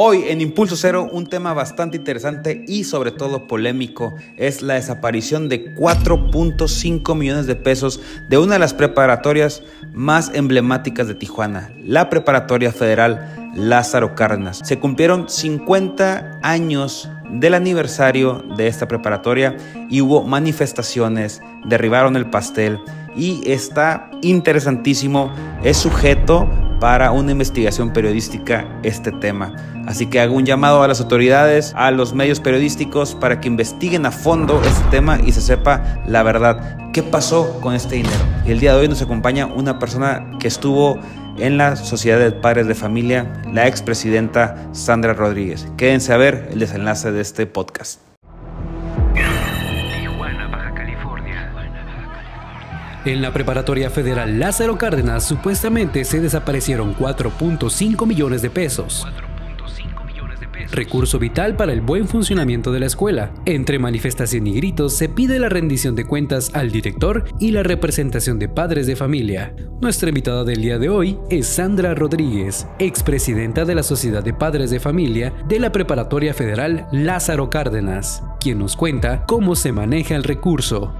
Hoy en Impulso Cero un tema bastante interesante y sobre todo polémico es la desaparición de 4.5 millones de pesos de una de las preparatorias más emblemáticas de Tijuana, la Preparatoria Federal Lázaro Cárdenas. Se cumplieron 50 años del aniversario de esta preparatoria y hubo manifestaciones, derribaron el pastel y está interesantísimo, es sujeto para una investigación periodística este tema. Así que hago un llamado a las autoridades, a los medios periodísticos, para que investiguen a fondo este tema y se sepa la verdad. ¿Qué pasó con este dinero? Y el día de hoy nos acompaña una persona que estuvo en la Sociedad de Padres de Familia, la expresidenta Sandra Rodríguez. Quédense a ver el desenlace de este podcast. En la Preparatoria Federal Lázaro Cárdenas supuestamente se desaparecieron 4.5 millones de pesos recurso vital para el buen funcionamiento de la escuela. Entre manifestación y gritos se pide la rendición de cuentas al director y la representación de padres de familia. Nuestra invitada del día de hoy es Sandra Rodríguez, expresidenta de la Sociedad de Padres de Familia de la Preparatoria Federal Lázaro Cárdenas, quien nos cuenta cómo se maneja el recurso.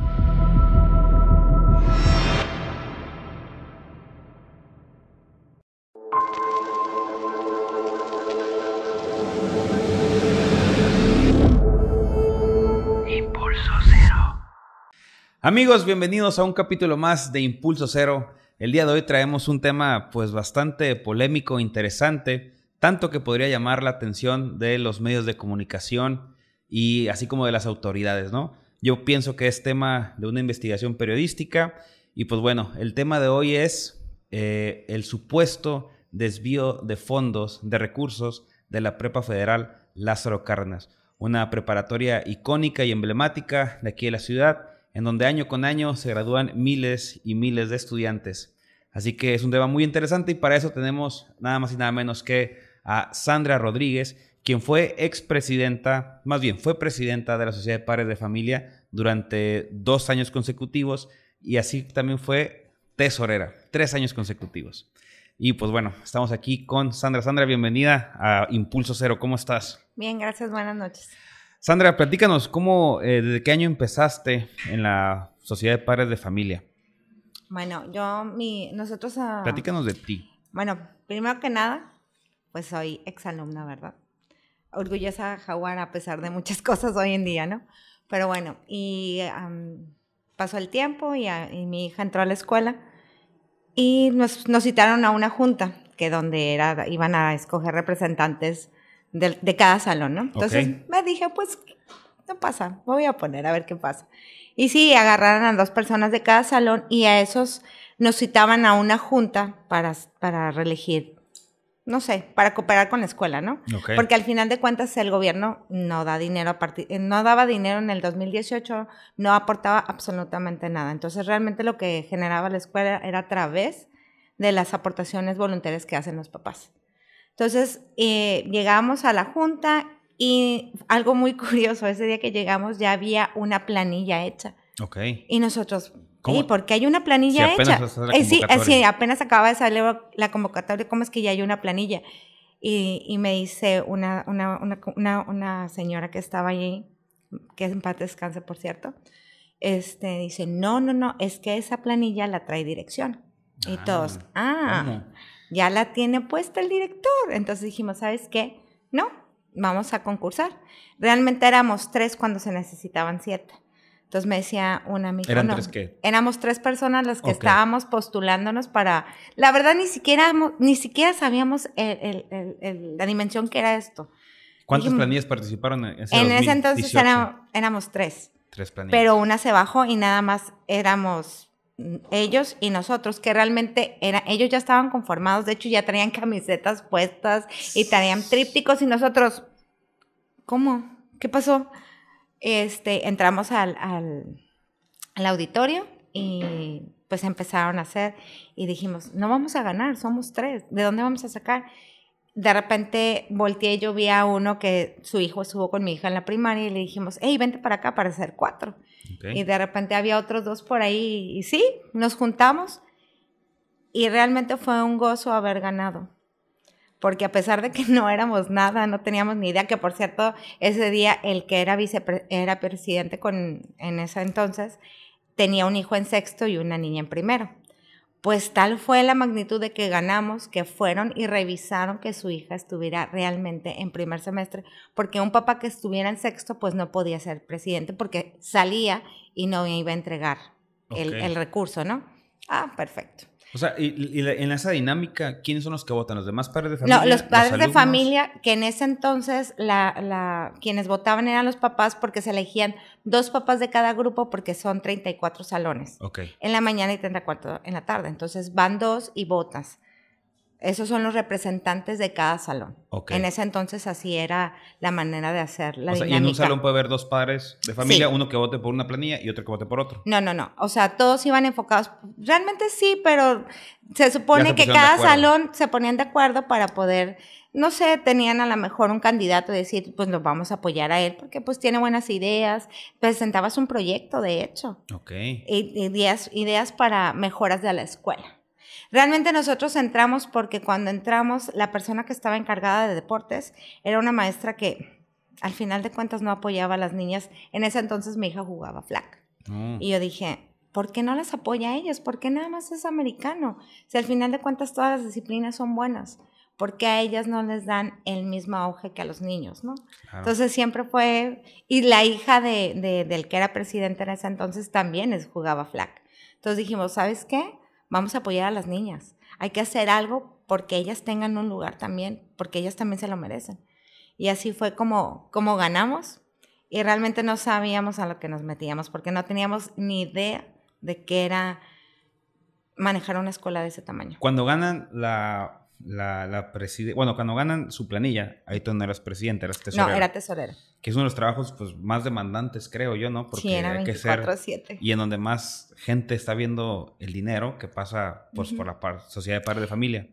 Amigos, bienvenidos a un capítulo más de Impulso Cero. El día de hoy traemos un tema pues bastante polémico, interesante, tanto que podría llamar la atención de los medios de comunicación y así como de las autoridades, ¿no? Yo pienso que es tema de una investigación periodística y pues bueno, el tema de hoy es eh, el supuesto desvío de fondos, de recursos de la Prepa Federal Lázaro Cárdenas, una preparatoria icónica y emblemática de aquí de la ciudad en donde año con año se gradúan miles y miles de estudiantes. Así que es un tema muy interesante y para eso tenemos nada más y nada menos que a Sandra Rodríguez, quien fue expresidenta, más bien fue presidenta de la Sociedad de Padres de Familia durante dos años consecutivos y así también fue tesorera, tres años consecutivos. Y pues bueno, estamos aquí con Sandra. Sandra, bienvenida a Impulso Cero. ¿Cómo estás? Bien, gracias. Buenas noches. Sandra, platícanos, ¿cómo, eh, desde qué año empezaste en la Sociedad de Padres de Familia? Bueno, yo, nosotros... platícanos de ti. Bueno, primero que nada, pues soy exalumna, ¿verdad? Orgullosa jaguar a pesar de muchas cosas hoy en día, ¿no? Pero bueno, y pasó el tiempo ah, y, mi hija entró a la escuela y nos, nos citaron a una junta que donde era, iban a escoger representantes de, cada salón, ¿no? Entonces me dije, pues no pasa, me voy a poner a ver qué pasa. Y sí, agarraron a dos personas de cada salón y a esos nos citaban a una junta para, para reelegir, no sé, para cooperar con la escuela, ¿no? Porque al final de cuentas el gobierno no da dinero a partir, eh, no daba dinero en el 2018, no aportaba absolutamente nada. Entonces realmente lo que generaba la escuela era a través de las aportaciones voluntarias que hacen los papás. Entonces, eh, llegamos a la junta y algo muy curioso, ese día que llegamos ya había una planilla hecha. Ok. Y nosotros, ¿Cómo? ¿Y porque hay una planilla hecha? Eh, sí, eh, apenas acaba de salir la convocatoria, ¿cómo es que ya hay una planilla? Y, me dice una, una, una, una, señora que estaba allí, que es en paz descanse, por cierto, este, dice, no, no, no, es que esa planilla la trae dirección. y ah, todos, ah, ya la tiene puesta el director. Entonces dijimos, ¿sabes qué? No, vamos a concursar. Realmente éramos tres cuando se necesitaban siete. Entonces me decía una amiga. ¿Eran tres qué? Éramos tres personas las que estábamos postulándonos para. La verdad, ni siquiera, ni siquiera sabíamos la dimensión que era esto. ¿Cuántas planillas participaron en ese En ese entonces éramos, éramos tres. Tres planillas. Pero una se bajó y nada más éramos ellos y nosotros, que realmente era, ellos ya estaban conformados, de hecho ya traían camisetas puestas y traían trípticos y nosotros, ¿cómo? ¿Qué pasó? Este, entramos al, al, al auditorio y pues empezaron a hacer y dijimos, no vamos a ganar, somos tres, ¿de dónde vamos a sacar? de repente volteé y yo vi a uno que su hijo estuvo con mi hija en la primaria y le dijimos, hey, vente para acá para hacer cuatro. Y de repente había otros dos por ahí y sí, nos juntamos y realmente fue un gozo haber ganado. Porque a pesar de que no éramos nada, no teníamos ni idea, que por cierto, ese día el que era, era presidente con, en ese entonces tenía un hijo en sexto y una niña en primero. Pues tal fue la magnitud de que ganamos que fueron y revisaron que su hija estuviera realmente en primer semestre, porque un papá que estuviera en sexto pues no podía ser presidente porque salía y no iba a entregar el recurso, ¿no? Ah, perfecto. O sea, y, en esa dinámica, ¿quiénes son los que votan? ¿Los demás padres de familia? No, los padres de familia, que en ese entonces la, la, quienes votaban eran los papás porque se elegían dos papás de cada grupo porque son 34 salones. En la mañana y 34 en la tarde. Entonces van dos y votas. Esos son los representantes de cada salón. En ese entonces así era la manera de hacer la o sea, Y en un salón puede haber dos padres de familia, uno que vote por una planilla y otro que vote por otro. No, no, no. O sea, todos iban enfocados. Realmente sí, pero se supone que cada salón se ponían de acuerdo para poder, no sé, tenían a lo mejor un candidato y decir, pues nos vamos a apoyar a él porque pues tiene buenas ideas. Presentabas un proyecto, de hecho. Ok. Ideas, ideas para mejoras de la escuela. Realmente nosotros entramos porque cuando entramos, la persona que estaba encargada de deportes era una maestra que al final de cuentas no apoyaba a las niñas. En ese entonces mi hija jugaba flag. Oh. Y yo dije, ¿por qué no las apoya a ellas? ¿Por qué nada más es americano? Si al final de cuentas todas las disciplinas son buenas. ¿Por qué a ellas no les dan el mismo auge que a los niños, no? Entonces siempre fue... Y la hija de, del que era presidente en ese entonces también es, jugaba flag. Entonces dijimos, ¿sabes qué? vamos a apoyar a las niñas. Hay que hacer algo porque ellas tengan un lugar también, porque ellas también se lo merecen. Y así fue como, como ganamos y realmente no sabíamos a lo que nos metíamos porque no teníamos ni idea de qué era manejar una escuela de ese tamaño. Cuando ganan la la, la bueno, cuando ganan su planilla, ahí tú no eras presidente, eras tesorero. No, era tesorero. Que es uno de los trabajos pues, más demandantes, creo yo, ¿no? Porque sí, era 24, hay que ser... 7. Y en donde más gente está viendo el dinero que pasa pues, por la sociedad de padres de familia.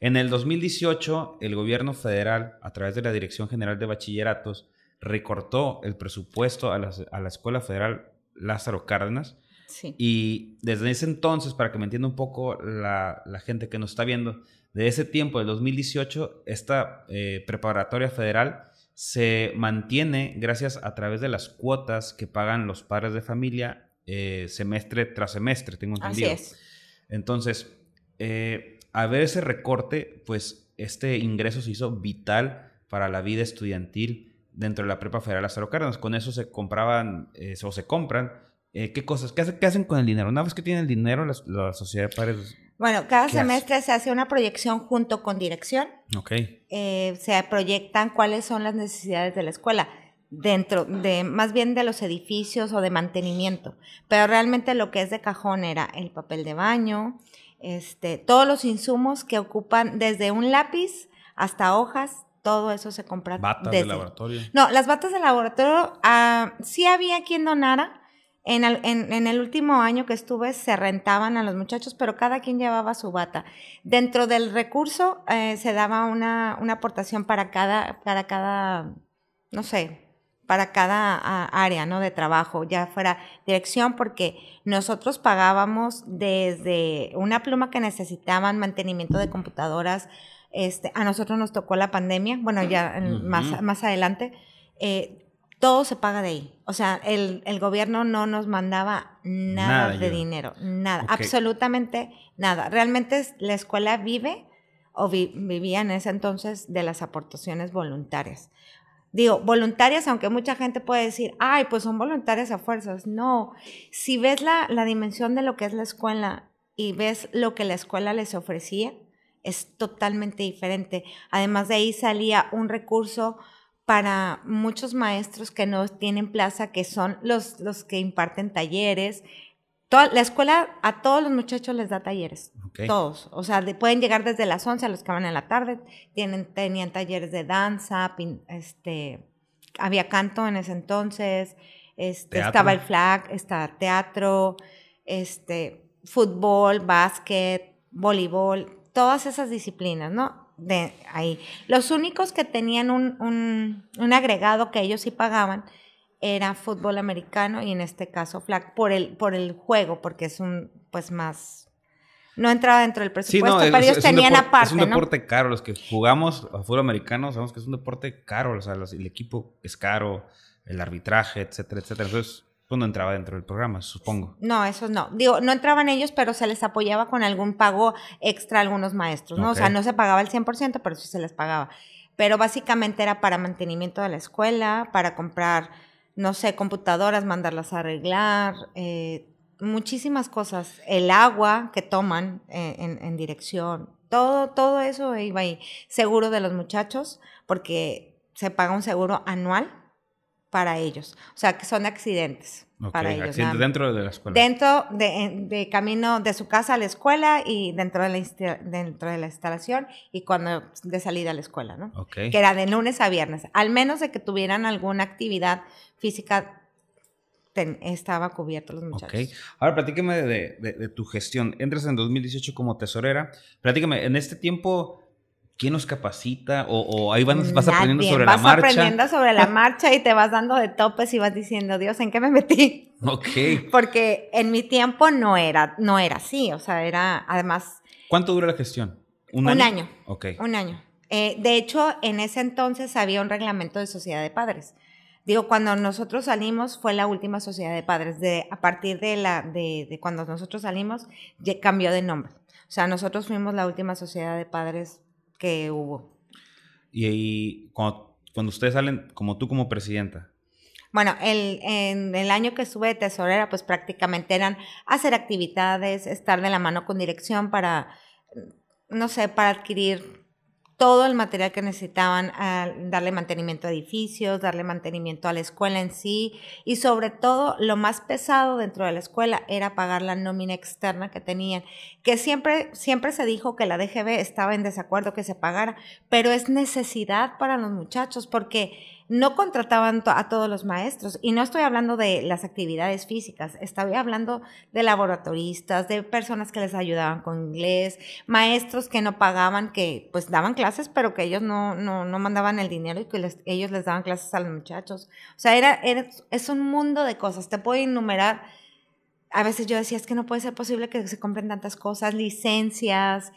En el 2018, el gobierno federal, a través de la Dirección General de Bachilleratos, recortó el presupuesto a la, a la Escuela Federal Lázaro Cárdenas. Sí. Y desde ese entonces, para que me entienda un poco la, la gente que nos está viendo, de ese tiempo, del 2018, esta eh, preparatoria federal se mantiene gracias a través de las cuotas que pagan los padres de familia eh, semestre tras semestre, tengo entendido. Así es. Entonces, eh, a ver ese recorte, pues este ingreso se hizo vital para la vida estudiantil dentro de la prepa federal Lázaro Con eso se compraban o se compran. ¿Qué cosas? ¿Qué, hacen con el dinero? Una vez que tienen el dinero, la sociedad de padres bueno, cada semestre se hace una proyección junto con dirección. Ok. Eh, se proyectan cuáles son las necesidades de la escuela dentro de más bien de los edificios o de mantenimiento, pero realmente lo que es de cajón era el papel de baño, este, todos los insumos que ocupan desde un lápiz hasta hojas, todo eso se compra. Batas de laboratorio. No, las batas de laboratorio ah, sí había quien donara, en el, último año que estuve se rentaban a los muchachos, pero cada quien llevaba su bata. Dentro del recurso eh, se daba una, aportación para cada, para cada, no sé, para cada área ¿no? de trabajo, ya fuera dirección, porque nosotros pagábamos desde una pluma que necesitaban, mantenimiento de computadoras. Este, a nosotros nos tocó la pandemia, bueno, ya más, adelante. Eh, todo se paga de ahí. O sea, el, gobierno no nos mandaba nada, de dinero, nada, absolutamente nada. Realmente la escuela vive o vivía en ese entonces de las aportaciones voluntarias. Digo, voluntarias, aunque mucha gente puede decir, ay, pues son voluntarias a fuerzas. No, si ves la, la dimensión de lo que es la escuela y ves lo que la escuela les ofrecía, es totalmente diferente. Además de ahí salía un recurso para muchos maestros que no tienen plaza, que son los, los que imparten talleres. Toda, la escuela a todos los muchachos les da talleres, todos. O sea, pueden llegar desde las 11 a los que van en la tarde. Tienen, tenían talleres de danza, este, había canto en ese entonces, este, estaba el flag, estaba teatro, este, fútbol, básquet, voleibol, todas esas disciplinas, ¿no? de ahí. Los únicos que tenían un, un, agregado que ellos sí pagaban era fútbol americano y en este caso flag por el, por el juego, porque es un, pues más, no entraba dentro del presupuesto, pero ellos tenían aparte. Es un deporte caro, los que jugamos a fútbol americano sabemos que es un deporte caro, o sea, el equipo es caro, el arbitraje, etcétera, etcétera. Entonces, pues no entraba dentro del programa, supongo. No, eso no. Digo, no entraban ellos, pero se les apoyaba con algún pago extra a algunos maestros, ¿no? O sea, no se pagaba el 100%, pero sí se les pagaba. Pero básicamente era para mantenimiento de la escuela, para comprar, no sé, computadoras, mandarlas a arreglar, eh, muchísimas cosas. El agua que toman eh, en, en dirección, todo, todo eso iba ahí. Seguro de los muchachos, porque se paga un seguro anual para ellos. O sea, que son accidentes para ellos. Accidentes dentro de la escuela. Dentro de, camino de su casa a la escuela y dentro de la, instalación y cuando de salida a la escuela, ¿no? Que era de lunes a viernes. Al menos de que tuvieran alguna actividad física estaba cubierto los muchachos. Okay. Ahora platícame de, de, tu gestión. Entras en 2018 como tesorera. Platícame, en este tiempo, ¿Quién nos capacita? ¿O, ahí van, vas, aprendiendo sobre la marcha? Vas aprendiendo sobre la marcha y te vas dando de topes y vas diciendo, Dios, ¿en qué me metí? Ok. Porque en mi tiempo no era, no era así, o sea, era además... ¿Cuánto dura la gestión? Un, un año? Ok. Un año. Eh, de hecho, en ese entonces había un reglamento de sociedad de padres. Digo, cuando nosotros salimos fue la última sociedad de padres. De, a partir de, la, de, de cuando nosotros salimos, cambió de nombre. O sea, nosotros fuimos la última sociedad de padres que hubo. Y ahí, cuando, ustedes salen, como tú como presidenta, bueno, en el año que estuve de tesorera, pues prácticamente eran hacer actividades, estar de la mano con dirección para, no sé, para adquirir todo el material que necesitaban, darle mantenimiento a edificios, darle mantenimiento a la escuela en sí y sobre todo lo más pesado dentro de la escuela era pagar la nómina externa que tenían, que siempre, siempre se dijo que la DGB estaba en desacuerdo que se pagara, pero es necesidad para los muchachos porque no contrataban a todos los maestros. Y no estoy hablando de las actividades físicas, estoy hablando de laboratoristas, de personas que les ayudaban con inglés, maestros que no pagaban, que pues daban clases, pero que ellos no, no, mandaban el dinero y que ellos les daban clases a los muchachos. O sea, era, es un mundo de cosas. Te puedo enumerar. A veces yo decía, es que no puede ser posible que se compren tantas cosas, licencias,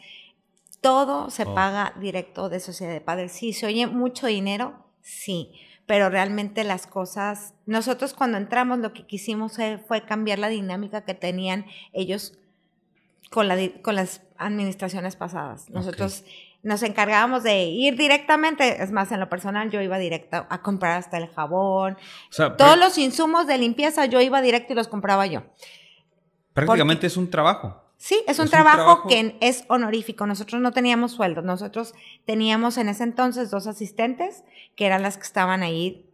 todo se oh. paga directo de sociedad de padres. Sí, se oye mucho dinero, Sí, pero realmente las cosas, nosotros cuando entramos lo que quisimos fue cambiar la dinámica que tenían ellos con, las administraciones pasadas. Nosotros nos encargábamos de ir directamente, es más, en lo personal yo iba directo a comprar hasta el jabón, todos los insumos de limpieza yo iba directo y los compraba yo. Prácticamente es un trabajo. Sí, es, un, trabajo, que es honorífico. Nosotros no teníamos sueldo. Nosotros teníamos en ese entonces dos asistentes, que eran las que estaban ahí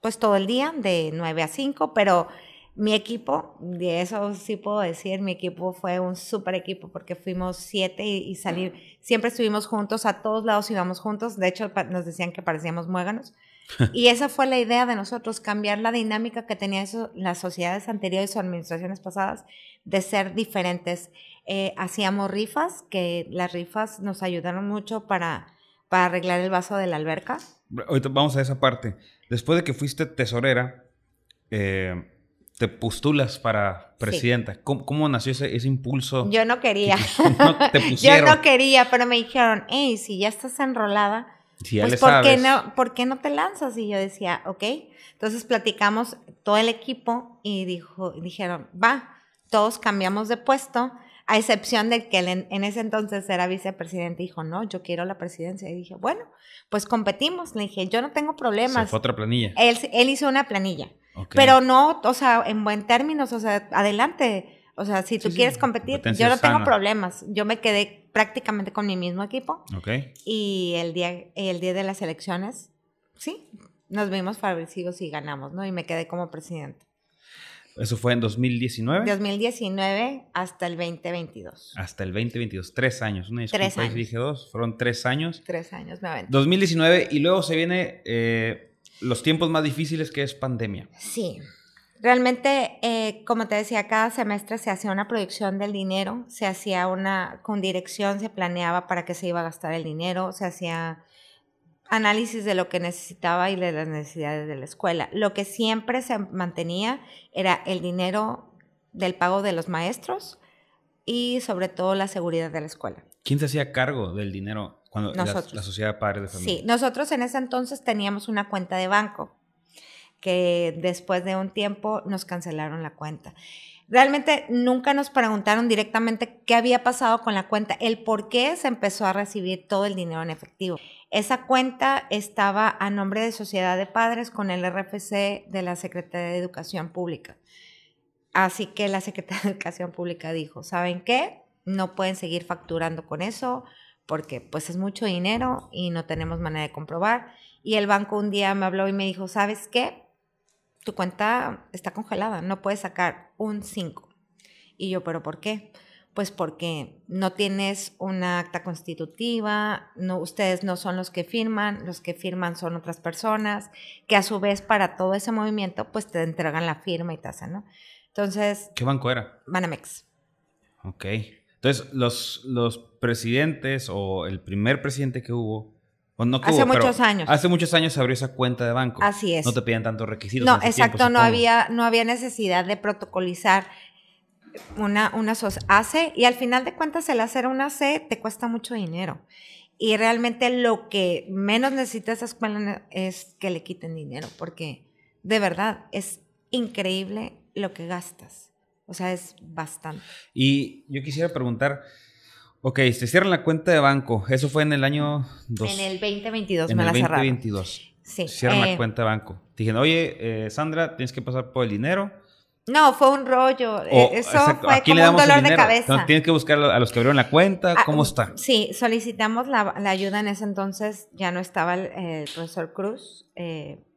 pues todo el día, de 9 a 5, pero mi equipo, de eso sí puedo decir, mi equipo fue un super equipo porque fuimos siete y, salir, siempre estuvimos juntos, a todos lados íbamos juntos, de hecho nos decían que parecíamos muéganos, Y esa fue la idea de nosotros, cambiar la dinámica que tenían las sociedades anteriores o administraciones pasadas de ser diferentes. Eh, hacíamos rifas, que las rifas nos ayudaron mucho para, para arreglar el vaso de la alberca. Ahorita vamos a esa parte. Después de que fuiste tesorera, eh, te postulas para presidenta. ¿Cómo, nació ese, impulso? Yo no quería. Yo no quería, pero me dijeron, hey, si ya estás enrolada, pues, ¿por, Qué no, no te lanzas? Y yo decía, ok. Entonces platicamos todo el equipo y dijo, dijeron, va, todos cambiamos de puesto, a excepción del que en, ese entonces era vicepresidente, dijo, no, yo quiero la presidencia. Y dije, bueno, pues competimos. Le dije, yo no tengo problemas. otra planilla. Él, hizo una planilla. Pero no, o sea, en buen términos, o sea, adelante. O sea, si tú quieres competir, yo no tengo problemas. Yo me quedé prácticamente con mi mismo equipo. Y el día, el día de las elecciones, sí, nos vimos favorecidos y ganamos, ¿no? Y me quedé como presidente. ¿Eso fue en 2019? 2019 hasta el 2022. Hasta el 2022, tres años. Una tres años. dije dos, fueron tres años. Tres años, me 2019 y luego se vienen eh, los tiempos más difíciles que es pandemia. Sí. Realmente, eh, como te decía, cada semestre se hacía una proyección del dinero, se hacía una, con dirección se planeaba para qué se iba a gastar el dinero, se hacía análisis de lo que necesitaba y de las necesidades de la escuela. Lo que siempre se mantenía era el dinero del pago de los maestros y sobre todo la seguridad de la escuela. ¿Quién se hacía cargo del dinero cuando la, la, sociedad de padres de familia? Sí, nosotros en ese entonces teníamos una cuenta de banco que después de un tiempo nos cancelaron la cuenta. Realmente nunca nos preguntaron directamente qué había pasado con la cuenta, el por qué se empezó a recibir todo el dinero en efectivo. Esa cuenta estaba a nombre de Sociedad de Padres con el RFC de la Secretaría de Educación Pública. Así que la Secretaría de Educación Pública dijo, ¿saben qué? No pueden seguir facturando con eso porque pues es mucho dinero y no tenemos manera de comprobar. Y el banco un día me habló y me dijo, ¿sabes qué? tu cuenta está congelada, no puedes sacar un 5. Y yo, ¿pero por qué? Pues porque no tienes una acta constitutiva, no, ustedes no son los que firman, los que firman son otras personas, que a su vez para todo ese movimiento pues te entregan la firma y tasa, ¿no? Entonces... ¿Qué banco era? Banamex. Ok. Entonces, los, los presidentes o el primer presidente que hubo hace muchos años. Hace muchos años se abrió esa cuenta de banco. Así es. No te pedían tantos requisitos. No, exacto, no, había, no había necesidad de protocolizar una, una AC y al final de cuentas el hacer una C te cuesta mucho dinero. Y realmente lo que menos necesita esa escuela es que le quiten dinero, porque de verdad es increíble lo que gastas. O sea, es bastante. Y yo quisiera preguntar, Ok, se cierran la cuenta de banco. Eso fue en el año... en el 2022 en me el la 2022. cerraron. Sí. Cierran la eh, cuenta de banco. Dijeron, oye, eh, Sandra, tienes que pasar por el dinero. No, fue un rollo. Eh, eso fue como un dolor de cabeza. tienes que buscar a los que abrieron la cuenta. Ah, ¿Cómo está? Sí, solicitamos la, ayuda en ese entonces. Ya no estaba el, profesor Cruz,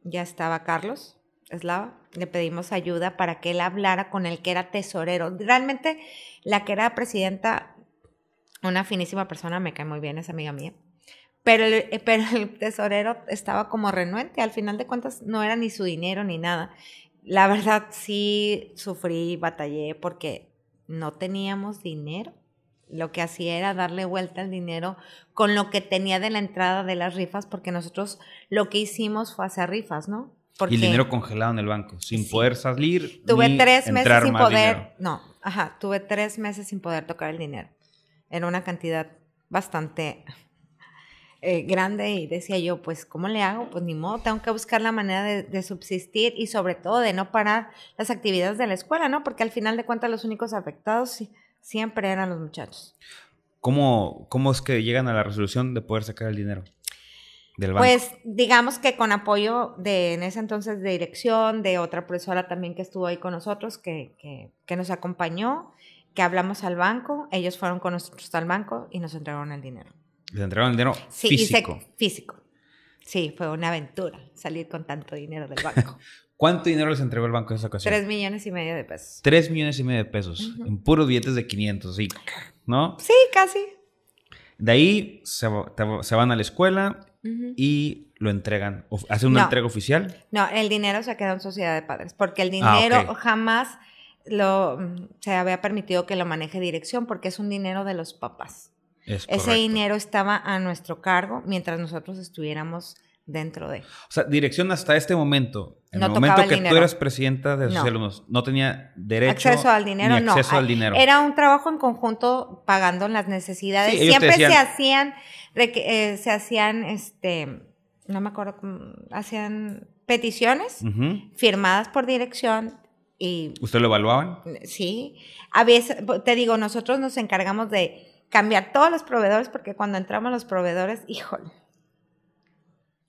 ya estaba Carlos Eslava. Le pedimos ayuda para que él hablara con el que era tesorero. Realmente la que era presidenta una finísima persona, me cae muy bien, es amiga mía. Eh, pero el, tesorero estaba como renuente, al final de cuentas no era ni su dinero ni nada. La verdad sí sufrí, batallé porque no teníamos dinero lo que hacía era darle vuelta al dinero con lo que tenía de la entrada de las rifas, porque nosotros lo que hicimos fue hacer rifas, ¿no? Porque y el dinero congelado en el banco, sin poder salir. Tuve tres meses sin poder, no, ajá, tuve tres meses sin poder tocar el dinero. Era una cantidad bastante eh, grande y decía yo, pues, ¿cómo le hago? Pues ni modo, tengo que buscar la manera de, subsistir y sobre todo de no parar las actividades de la escuela, ¿no? Porque al final de cuentas los únicos afectados siempre eran los muchachos. ¿Cómo, cómo es que llegan a la resolución de poder sacar el dinero? Del banco? Pues digamos que con apoyo de en ese entonces de dirección, de otra profesora también que estuvo ahí con nosotros, que nos acompañó, que hablamos al banco, ellos fueron con nosotros al banco y nos entregaron el dinero. ¿Les entregaron el dinero físico? físico. Sí, fue una aventura salir con tanto dinero del banco. ¿Cuánto dinero les entregó el banco en esa ocasión? Tres millones y medio de pesos. Tres millones y medio de pesos. En puros billetes de 500, sí. ¿No? Sí, casi. De ahí se, van a la escuela y lo entregan. ¿Hacen una entrega oficial? No, el dinero se queda en sociedad de padres. Porque el ah, dinero jamás lo, mm, se había permitido que lo maneje dirección porque es un dinero de los papás. Ese dinero estaba a nuestro cargo mientras nosotros estuviéramos dentro de. O sea, dirección hasta este momento. En el momento que tú eras presidenta de Social no. no tenía derecho acceso al dinero, acceso al ah, dinero. Era un trabajo en conjunto pagando las necesidades. Siempre se hacían, eh, se hacían, este, no me acuerdo, hacían peticiones firmadas por dirección ¿Usted lo evaluaban? Sí. A veces, pues, te digo, nosotros nos encargamos de cambiar todos los proveedores porque cuando entramos los proveedores, híjole,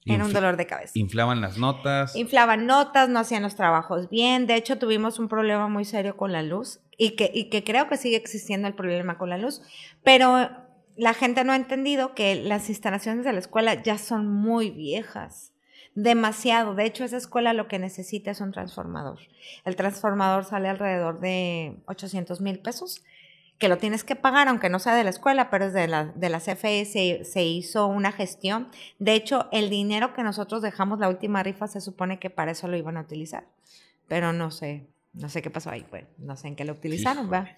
era un dolor de cabeza. Inflaban las notas. Inflaban notas, no hacían los trabajos bien. De hecho, tuvimos un problema muy serio con la luz y y que creo que sigue existiendo el problema con la luz. Pero la gente no ha entendido que las instalaciones de la escuela ya son muy viejas demasiado. De hecho, esa escuela lo que necesita es un transformador. El transformador sale alrededor de 800 mil pesos, que lo tienes que pagar, aunque no sea de la escuela, pero es de la, de CFE, se, hizo una gestión. De hecho, el dinero que nosotros dejamos la última rifa se supone que para eso lo iban a utilizar, pero no sé, no sé qué pasó ahí, bueno, no sé en qué lo utilizaron, ¿va?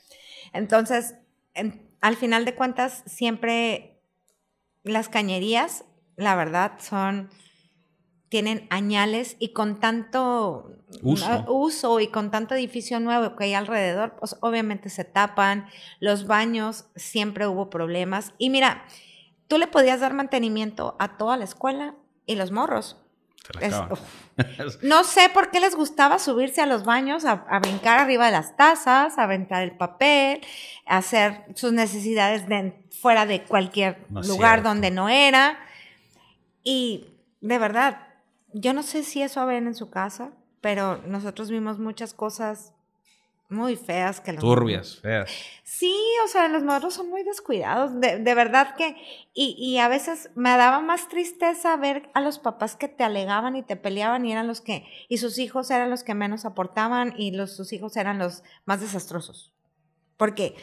Entonces, al final de cuentas, siempre las cañerías, la verdad, son tienen añales y con tanto ah, uso. y con tanto edificio nuevo que hay alrededor, pues obviamente se tapan, los baños siempre hubo problemas. Y mira, tú le podías dar mantenimiento a toda la escuela y los morros. no sé por qué les gustaba subirse a los baños, a, brincar arriba de las tazas, a aventar el papel, hacer sus necesidades de, fuera de cualquier lugar donde no era. Y de verdad, yo no sé si eso ven en su casa, pero nosotros vimos muchas cosas muy feas que las turbias, feas. Sí, o sea, los morros son muy descuidados, de, verdad que y, a veces me daba más tristeza ver a los papás que te alegaban y te peleaban y eran los que y sus hijos eran los que menos aportaban y los sus hijos eran los más desastrosos. Porque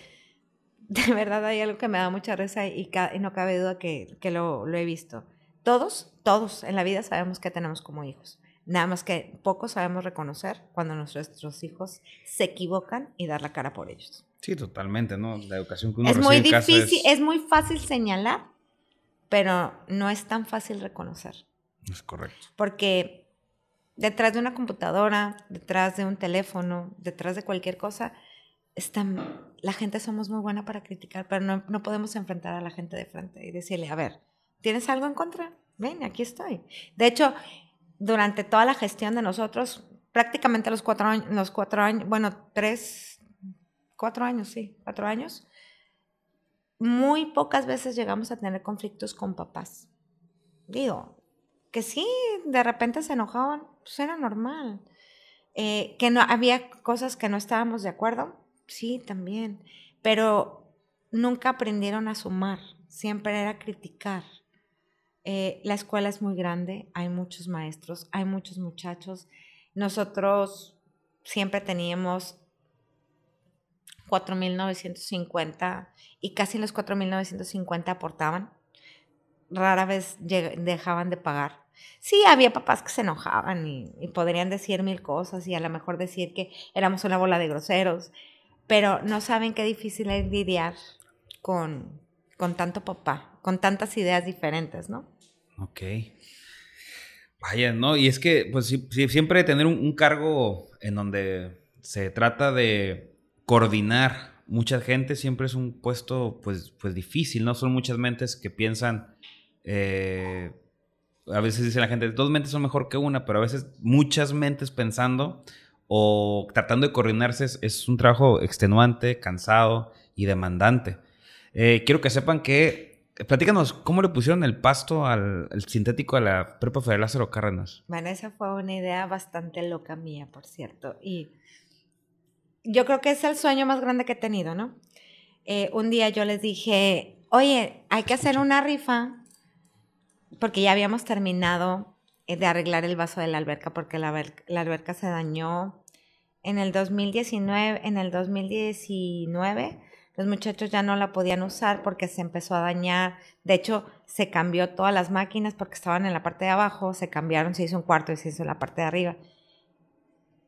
de verdad hay algo que me da mucha risa y, y no cabe duda que, lo he visto todos, todos en la vida sabemos que tenemos como hijos. Nada más que pocos sabemos reconocer cuando nuestros hijos se equivocan y dar la cara por ellos. Sí, totalmente, ¿no? La educación que uno es muy difícil, es... muy fácil señalar, pero no es tan fácil reconocer. Es correcto. Porque detrás de una computadora, detrás de un teléfono, detrás de cualquier cosa, están, la gente somos muy buena para criticar, pero no, no podemos enfrentar a la gente de frente y decirle, a ver, ¿Tienes algo en contra? Ven, aquí estoy. De hecho, durante toda la gestión de nosotros, prácticamente los cuatro años, los cuatro años, bueno, tres, cuatro años, sí, cuatro años, muy pocas veces llegamos a tener conflictos con papás. Digo, que sí, de repente se enojaban, pues era normal. Eh, que no había cosas que no estábamos de acuerdo, sí, también. Pero nunca aprendieron a sumar, siempre era criticar. Eh, la escuela es muy grande, hay muchos maestros, hay muchos muchachos. Nosotros siempre teníamos 4.950 y casi los 4.950 aportaban. Rara vez dejaban de pagar. Sí, había papás que se enojaban y, podrían decir mil cosas y a lo mejor decir que éramos una bola de groseros, pero no saben qué difícil es lidiar con, con tanto papá, con tantas ideas diferentes, ¿no? Ok. Vaya, ¿no? Y es que, pues, sí, siempre tener un, cargo en donde se trata de coordinar mucha gente siempre es un puesto, pues, pues difícil, ¿no? Son muchas mentes que piensan, eh, a veces dice la gente, dos mentes son mejor que una, pero a veces muchas mentes pensando o tratando de coordinarse es, un trabajo extenuante, cansado y demandante. Eh, quiero que sepan que Platícanos, ¿cómo le pusieron el pasto al sintético a la prepa Federal Lázaro Cárdenas? Bueno, esa fue una idea bastante loca mía, por cierto. Y yo creo que es el sueño más grande que he tenido, ¿no? Eh, un día yo les dije, oye, hay que hacer una rifa, porque ya habíamos terminado eh, de arreglar el vaso de la alberca, porque la, alberca, se dañó en el 2019, en el 2019 los muchachos ya no la podían usar porque se empezó a dañar. De hecho, se cambió todas las máquinas porque estaban en la parte de abajo, se cambiaron, se hizo un cuarto y se hizo la parte de arriba.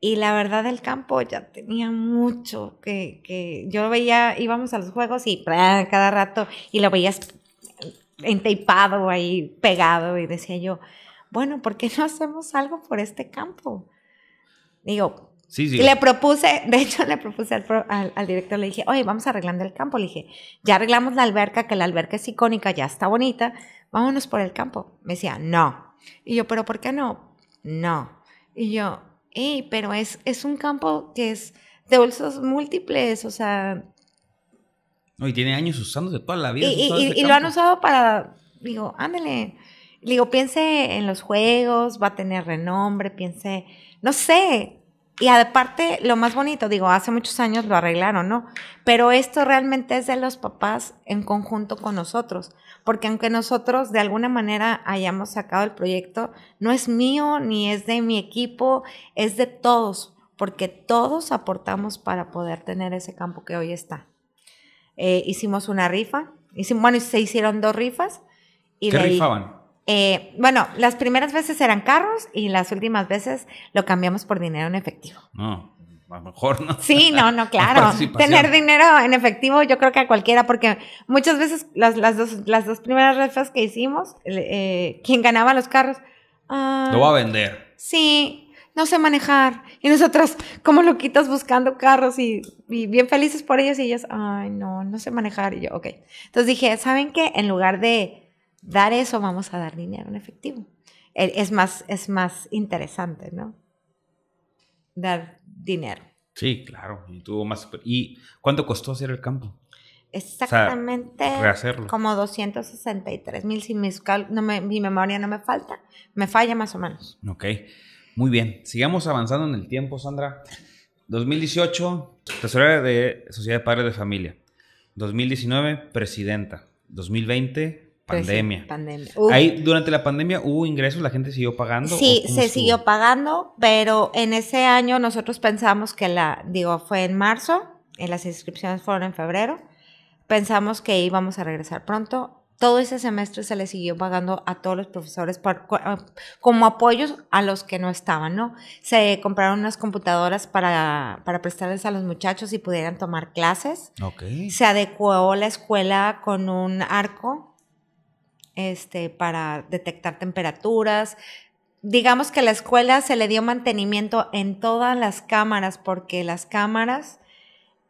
Y la verdad, el campo ya tenía mucho que, que yo veía, íbamos a los juegos y cada rato, y lo veías enteipado ahí, pegado, y decía yo, bueno, ¿por qué no hacemos algo por este campo? Digo, y Le propuse, de hecho le propuse al, al, director, le dije, oye, vamos arreglando el campo. Le dije, ya arreglamos la alberca, que la alberca es icónica, ya está bonita, vámonos por el campo. Me decía, no. Y yo, pero ¿por qué no? No. Y yo, pero es, es un campo que es de bolsos múltiples, o sea... y tiene años usándose toda la vida. Y, y lo han usado para, digo, ándale. digo, piense en los juegos, va a tener renombre, piense, no sé, y aparte, lo más bonito, digo, hace muchos años lo arreglaron, ¿no? Pero esto realmente es de los papás en conjunto con nosotros, porque aunque nosotros de alguna manera hayamos sacado el proyecto, no es mío ni es de mi equipo, es de todos, porque todos aportamos para poder tener ese campo que hoy está. Eh, hicimos una rifa, hicimos, bueno, se hicieron dos rifas. Y ¿Qué rifaban? Eh, bueno, las primeras veces eran carros y las últimas veces lo cambiamos por dinero en efectivo. No, a mejor no. Sí, no, no, claro. Tener dinero en efectivo yo creo que a cualquiera, porque muchas veces las, las, dos, primeras refas que hicimos, eh, quien ganaba los carros... Ah, lo va a vender. Sí, no sé manejar. Y nosotras como quitas buscando carros y, y bien felices por ellos y ellas, ay, no, no sé manejar. Y yo, ok. Entonces dije, ¿saben qué? En lugar de dar eso, vamos a dar dinero en efectivo. Es más, es más interesante, ¿no? Dar dinero. Sí, claro. Y más. ¿Y cuánto costó hacer el campo? Exactamente. Como 263 mil, si no mi memoria no me falta, me falla más o menos. Ok. Muy bien. Sigamos avanzando en el tiempo, Sandra. 2018, tesorera de Sociedad de Padres de Familia. 2019, presidenta. 2020, pues pandemia. Ahí, durante la pandemia hubo ingresos, la gente siguió pagando. Sí, se siguió pagando, pero en ese año nosotros pensamos que la, digo, fue en marzo, en las inscripciones fueron en febrero, pensamos que íbamos a regresar pronto. Todo ese semestre se le siguió pagando a todos los profesores eh, como apoyos a los que no estaban, ¿no? Se compraron unas computadoras para, para prestarles a los muchachos y pudieran tomar clases. Okay. Se adecuó la escuela con un arco este, para detectar temperaturas. Digamos que a la escuela se le dio mantenimiento en todas las cámaras porque las cámaras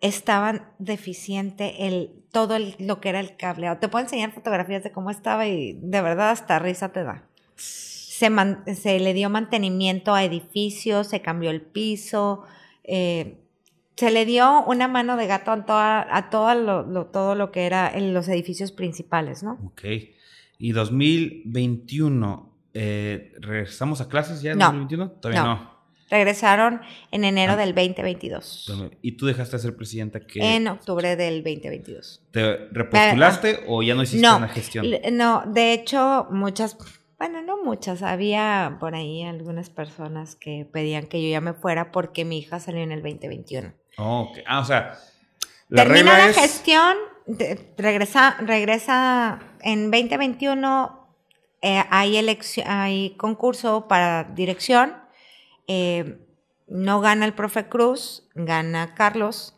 estaban deficiente el, todo lo que era el cableado. Te puedo enseñar fotografías de cómo estaba y de verdad hasta risa te da. Se, le dio mantenimiento a edificios, se cambió el piso, eh, se le dio una mano de gato a, toda, a todo, lo, todo lo que era en los edificios principales, ¿no? Ok. Y 2021, eh, ¿regresamos a clases ya en 2021? Todavía no. Regresaron en enero ah. del 2022. ¿Y tú dejaste de ser presidenta que En octubre del 2022. ¿Te repostulaste ah, o ya no hiciste una gestión? No, de hecho, muchas, bueno, no muchas, había por ahí algunas personas que pedían que yo ya me fuera porque mi hija salió en el 2021. okay. Ah, o sea, la Termina la gestión, regresa, regresa en 2021, eh, hay, hay concurso para dirección. Eh, no gana el profe Cruz, gana Carlos.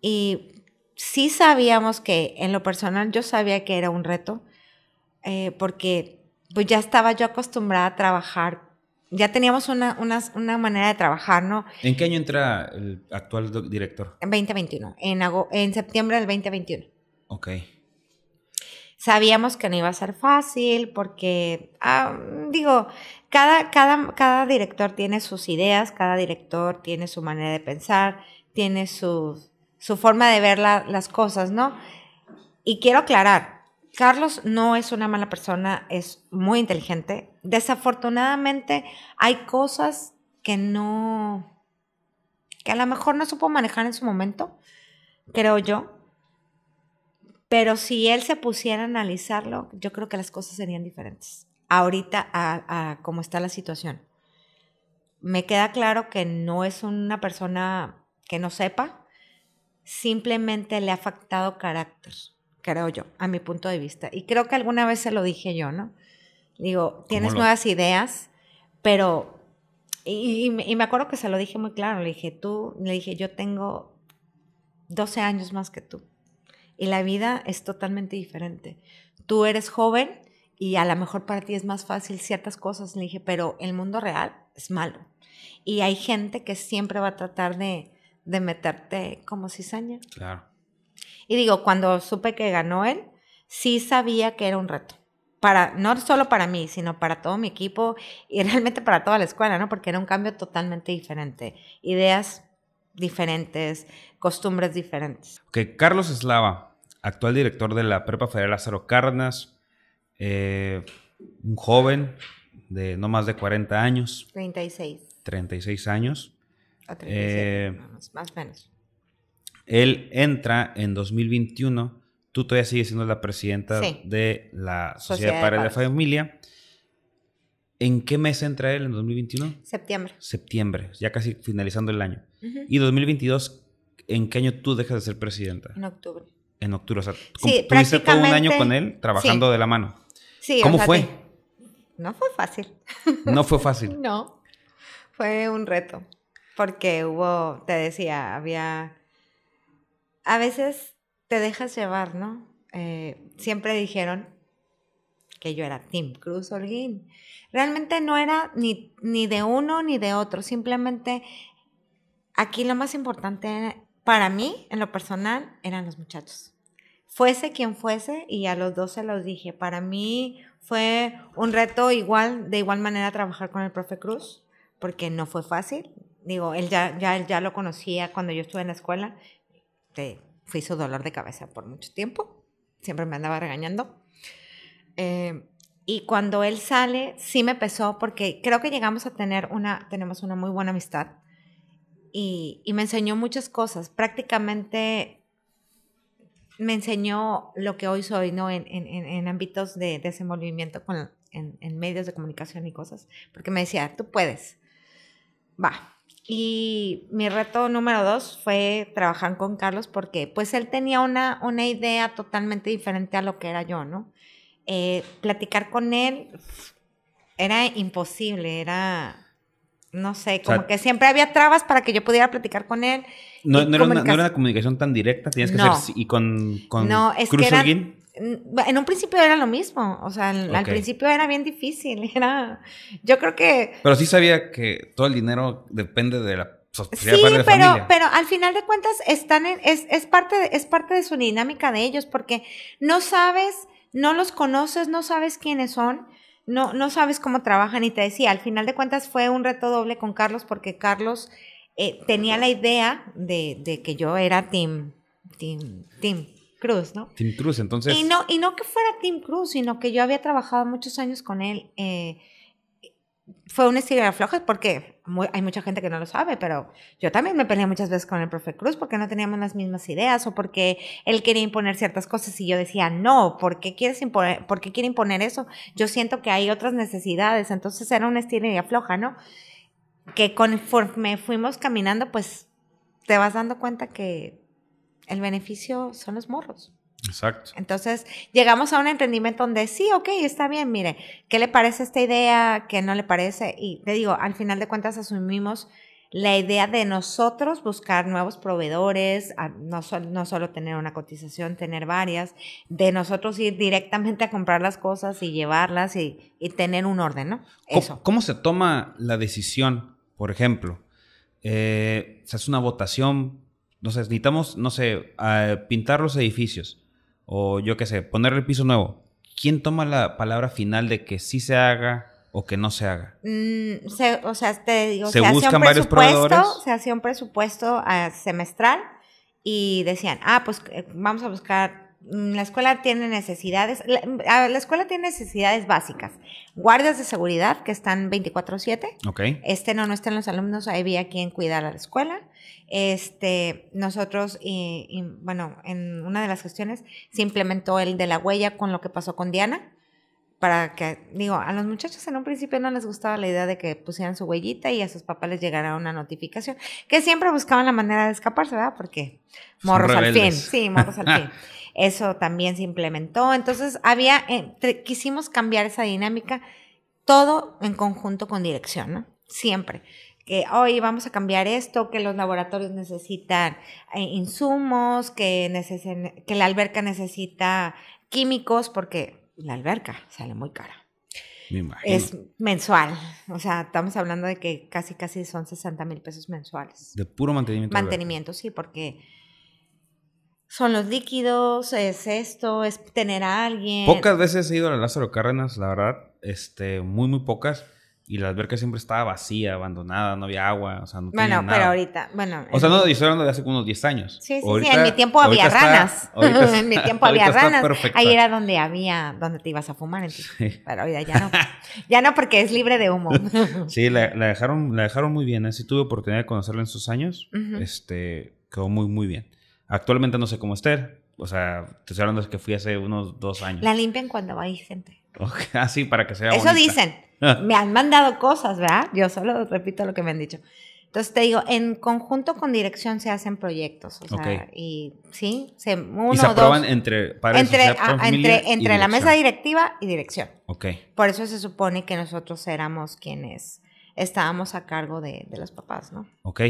Y sí sabíamos que, en lo personal, yo sabía que era un reto, eh, porque pues ya estaba yo acostumbrada a trabajar ya teníamos una, manera de trabajar, ¿no? ¿En qué año entra el actual director? En 2021, en, en septiembre del 2021. Ok. Sabíamos que no iba a ser fácil porque, ah, digo, cada, cada, cada director tiene sus ideas, cada director tiene su manera de pensar, tiene su, su forma de ver las cosas, ¿no? Y quiero aclarar, Carlos no es una mala persona, es muy inteligente. Desafortunadamente hay cosas que no, que a lo mejor no supo manejar en su momento, creo yo. Pero si él se pusiera a analizarlo, yo creo que las cosas serían diferentes. Ahorita a, cómo está la situación. Me queda claro que no es una persona que no sepa, simplemente le ha faltado carácter creo yo, a mi punto de vista. Y creo que alguna vez se lo dije yo, ¿no? Digo, tienes nuevas ideas, pero... Y, y, me acuerdo que se lo dije muy claro, le dije, tú, le dije, yo tengo 12 años más que tú. Y la vida es totalmente diferente. Tú eres joven y a lo mejor para ti es más fácil ciertas cosas, le dije, pero el mundo real es malo. Y hay gente que siempre va a tratar de, de meterte como cizaña. Claro. Y digo, cuando supe que ganó él, sí sabía que era un reto. Para, no solo para mí, sino para todo mi equipo y realmente para toda la escuela, ¿no? Porque era un cambio totalmente diferente. Ideas diferentes, costumbres diferentes. que Carlos Eslava, actual director de la Prepa Federal Azaro Carnas, eh, un joven de no más de 40 años. 36. 36 años. A 36, eh, más, o menos. Él entra en 2021. Tú todavía sigues siendo la presidenta de la Sociedad, para de la Familia. ¿En qué mes entra él en 2021? Septiembre. Septiembre, ya casi finalizando el año. ¿Y 2022, en qué año tú dejas de ser presidenta? En octubre. En octubre, o sea, tuviste todo un año con él trabajando de la mano. Sí, ¿Cómo fue? No fue fácil. No fue fácil. no, fue un reto, porque hubo, te decía, había a veces te dejas llevar, ¿no? Eh, siempre dijeron que yo era Tim Cruz Holguín. Realmente no era ni, ni de uno ni de otro, simplemente aquí lo más importante para mí, en lo personal, eran los muchachos. Fuese quien fuese, y a los dos se los dije, para mí fue un reto igual, de igual manera trabajar con el profe Cruz, porque no fue fácil. Digo, él ya, ya, él ya lo conocía cuando yo estuve en la escuela, este, fue fui su dolor de cabeza por mucho tiempo. Siempre me andaba regañando. Eh, y cuando él sale, sí me pesó porque creo que llegamos a tener una, tenemos una muy buena amistad. Y, me enseñó muchas cosas. Prácticamente me enseñó lo que hoy soy, ¿no? En, en, ámbitos de desenvolvimiento con, en, en medios de comunicación y cosas. Porque me decía, tú puedes. Va, y mi reto número dos fue trabajar con Carlos porque pues él tenía una, una idea totalmente diferente a lo que era yo, ¿no? Eh, platicar con él era imposible, era, no sé, como que siempre había trabas para que yo pudiera platicar con él. No, no, era, una, no era, una, comunicación tan directa, tenías que ser y con, con no, es Cruz que en un principio era lo mismo, o sea, al, principio era bien difícil, era, yo creo que... Pero sí sabía que todo el dinero depende de la sociedad. Sí, pero, pero al final de cuentas están es, es, parte de, es parte de su dinámica de ellos, porque no sabes, no los conoces, no sabes quiénes son, no, no sabes cómo trabajan y te decía, al final de cuentas fue un reto doble con Carlos, porque Carlos eh, tenía la idea de, de que yo era team, team, team. Cruz, ¿no? Tim Cruz, entonces. Y no, y no que fuera Tim Cruz, sino que yo había trabajado muchos años con él. Eh, fue un estilo de porque hay mucha gente que no lo sabe, pero yo también me peleé muchas veces con el profe Cruz porque no teníamos las mismas ideas o porque él quería imponer ciertas cosas y yo decía, no, ¿por qué, quieres imponer, ¿por quiere imponer eso? Yo siento que hay otras necesidades, entonces era un estilo de ¿no? Que conforme fuimos caminando, pues te vas dando cuenta que el beneficio son los morros. Exacto. Entonces, llegamos a un entendimiento donde sí, ok, está bien, mire, ¿qué le parece esta idea? ¿Qué no le parece? Y te digo, al final de cuentas asumimos la idea de nosotros buscar nuevos proveedores, no, no solo tener una cotización, tener varias, de nosotros ir directamente a comprar las cosas y llevarlas y, tener un orden, ¿no? Eso. ¿Cómo, se toma la decisión, por ejemplo? Eh, ¿Se hace una votación sé, necesitamos, no sé, pintar los edificios o yo qué sé, poner el piso nuevo. ¿Quién toma la palabra final de que sí se haga o que no se haga? Mm, se, o sea, te digo, se, buscan un varios Se hacía un presupuesto ah, semestral y decían, ah, pues eh, vamos a buscar, mm, la escuela tiene necesidades, la, escuela tiene necesidades básicas, guardias de seguridad que están 24/7, okay. Este no no están los alumnos, ahí había quien cuidar la escuela, este, nosotros, y, bueno, en una de las gestiones se implementó el de la huella con lo que pasó con Diana, para que, digo, a los muchachos en un principio no les gustaba la idea de que pusieran su huellita y a sus papás les llegara una notificación, que siempre buscaban la manera de escaparse, ¿verdad? Porque morros al fin, sí, morros al fin. Eso también se implementó, entonces había, quisimos cambiar esa dinámica, todo en conjunto con dirección, ¿no? Siempre que hoy vamos a cambiar esto, que los laboratorios necesitan eh, insumos, que, que la alberca necesita químicos, porque la alberca sale muy cara. es mensual. O sea, estamos hablando de que casi, casi son 60 mil pesos mensuales. De puro mantenimiento. Mantenimiento, sí, porque son los líquidos, es esto, es tener a alguien. Pocas veces he ido a la Lázaro Cárdenas, la verdad. Este, muy, muy pocas y la alberca siempre estaba vacía, abandonada, no había agua, o sea, no tenía nada. pero ahorita, bueno. O sea, no, estoy hablando de hace unos 10 años. Sí, sí, sí, en mi tiempo había ranas. en mi tiempo había ranas. Ahí era donde había, donde te ibas a fumar, pero hoy ya no. ya no porque es libre de humo. sí, la, dejaron, la dejaron muy bien, así ¿eh? tuve oportunidad de conocerla en sus años, este, quedó muy, muy bien. Actualmente no sé cómo esté, o sea, te estoy hablando que fui hace unos dos años. La limpian cuando va gente así ah, para que sea. Eso dicen. me han mandado cosas, ¿verdad? Yo solo repito lo que me han dicho. Entonces te digo, en conjunto con dirección se hacen proyectos, o sea, y sí, se, uno, y se aprueban entre entre, ah, entre, la mesa directiva y dirección. ok Por eso se supone que nosotros éramos quienes estábamos a cargo de, de los papás, ¿no? Ok.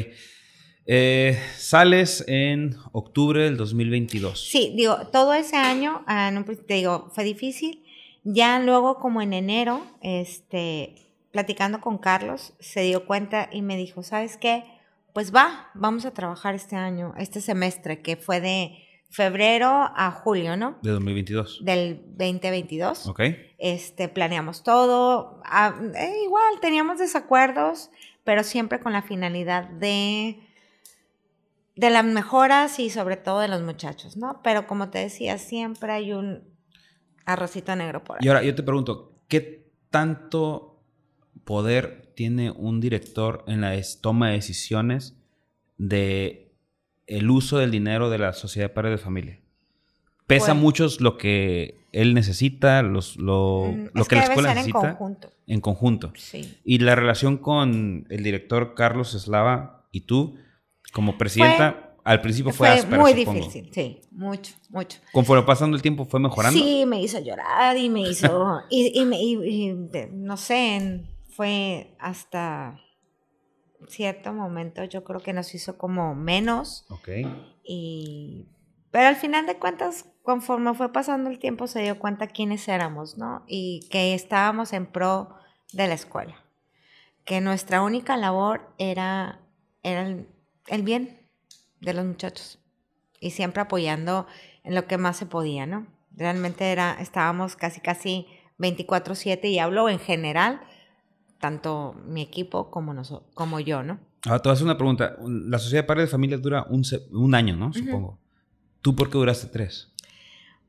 Eh, sales en octubre del 2022. Sí, digo, todo ese año, ah, te digo, fue difícil ya luego, como en enero, este, platicando con Carlos, se dio cuenta y me dijo, ¿sabes qué? Pues va, vamos a trabajar este año, este semestre, que fue de febrero a julio, ¿no? De 2022. Del 2022. Ok. Este, planeamos todo. Ah, eh, igual, teníamos desacuerdos, pero siempre con la finalidad de de las mejoras y sobre todo de los muchachos, ¿no? Pero como te decía, siempre hay un Arrocito negro por ahí. Y ahora yo te pregunto, ¿qué tanto poder tiene un director en la toma de decisiones de el uso del dinero de la sociedad de padres de familia? ¿Pesa pues mucho lo que él necesita, los, lo, mm, lo que, la escuela necesita? En conjunto. Sí. Y la relación con el director Carlos Eslava y tú, como presidenta... Al principio fue, muy difícil, sí, mucho, mucho. Conforme pasando el tiempo fue mejorando. Sí, me hizo llorar y me hizo, y, no sé, fue hasta cierto momento yo creo que nos hizo como menos. Ok. pero al final de cuentas, conforme fue pasando el tiempo, se dio cuenta quiénes éramos, ¿no? Y que estábamos en pro de la escuela. Que nuestra única labor era, era el bien de los muchachos y siempre apoyando en lo que más se podía, ¿no? Realmente era, estábamos casi, casi 24/7 y hablo en general, tanto mi equipo como, como yo, ¿no? Ahora te voy a hacer una pregunta. La sociedad de padres de familia dura un, un año, ¿no? Supongo. ¿Tú por qué duraste tres?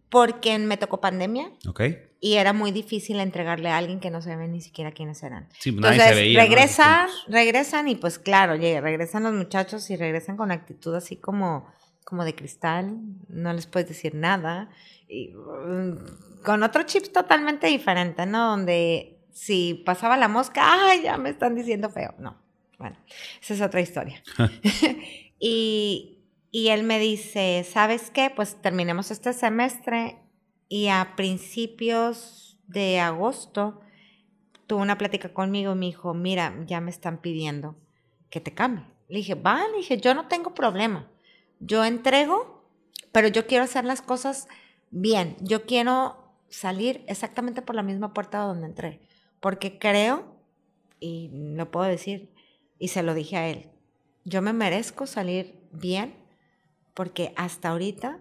Porque me tocó pandemia. Ok y era muy difícil entregarle a alguien que no se ve ni siquiera quiénes eran. Sí, Entonces, se regresan, regresan y pues claro, regresan los muchachos y regresan con actitud así como, como de cristal, no les puedes decir nada, y, mm, con otro chip totalmente diferente, ¿no? Donde si pasaba la mosca, ay, ya me están diciendo feo. No, bueno, esa es otra historia. y, y él me dice, ¿sabes qué? Pues terminemos este semestre y a principios de agosto tuvo una plática conmigo y me dijo, mira, ya me están pidiendo que te cambie. Le dije, va, le dije, yo no tengo problema. Yo entrego, pero yo quiero hacer las cosas bien. Yo quiero salir exactamente por la misma puerta donde entré, porque creo, y lo puedo decir, y se lo dije a él, yo me merezco salir bien, porque hasta ahorita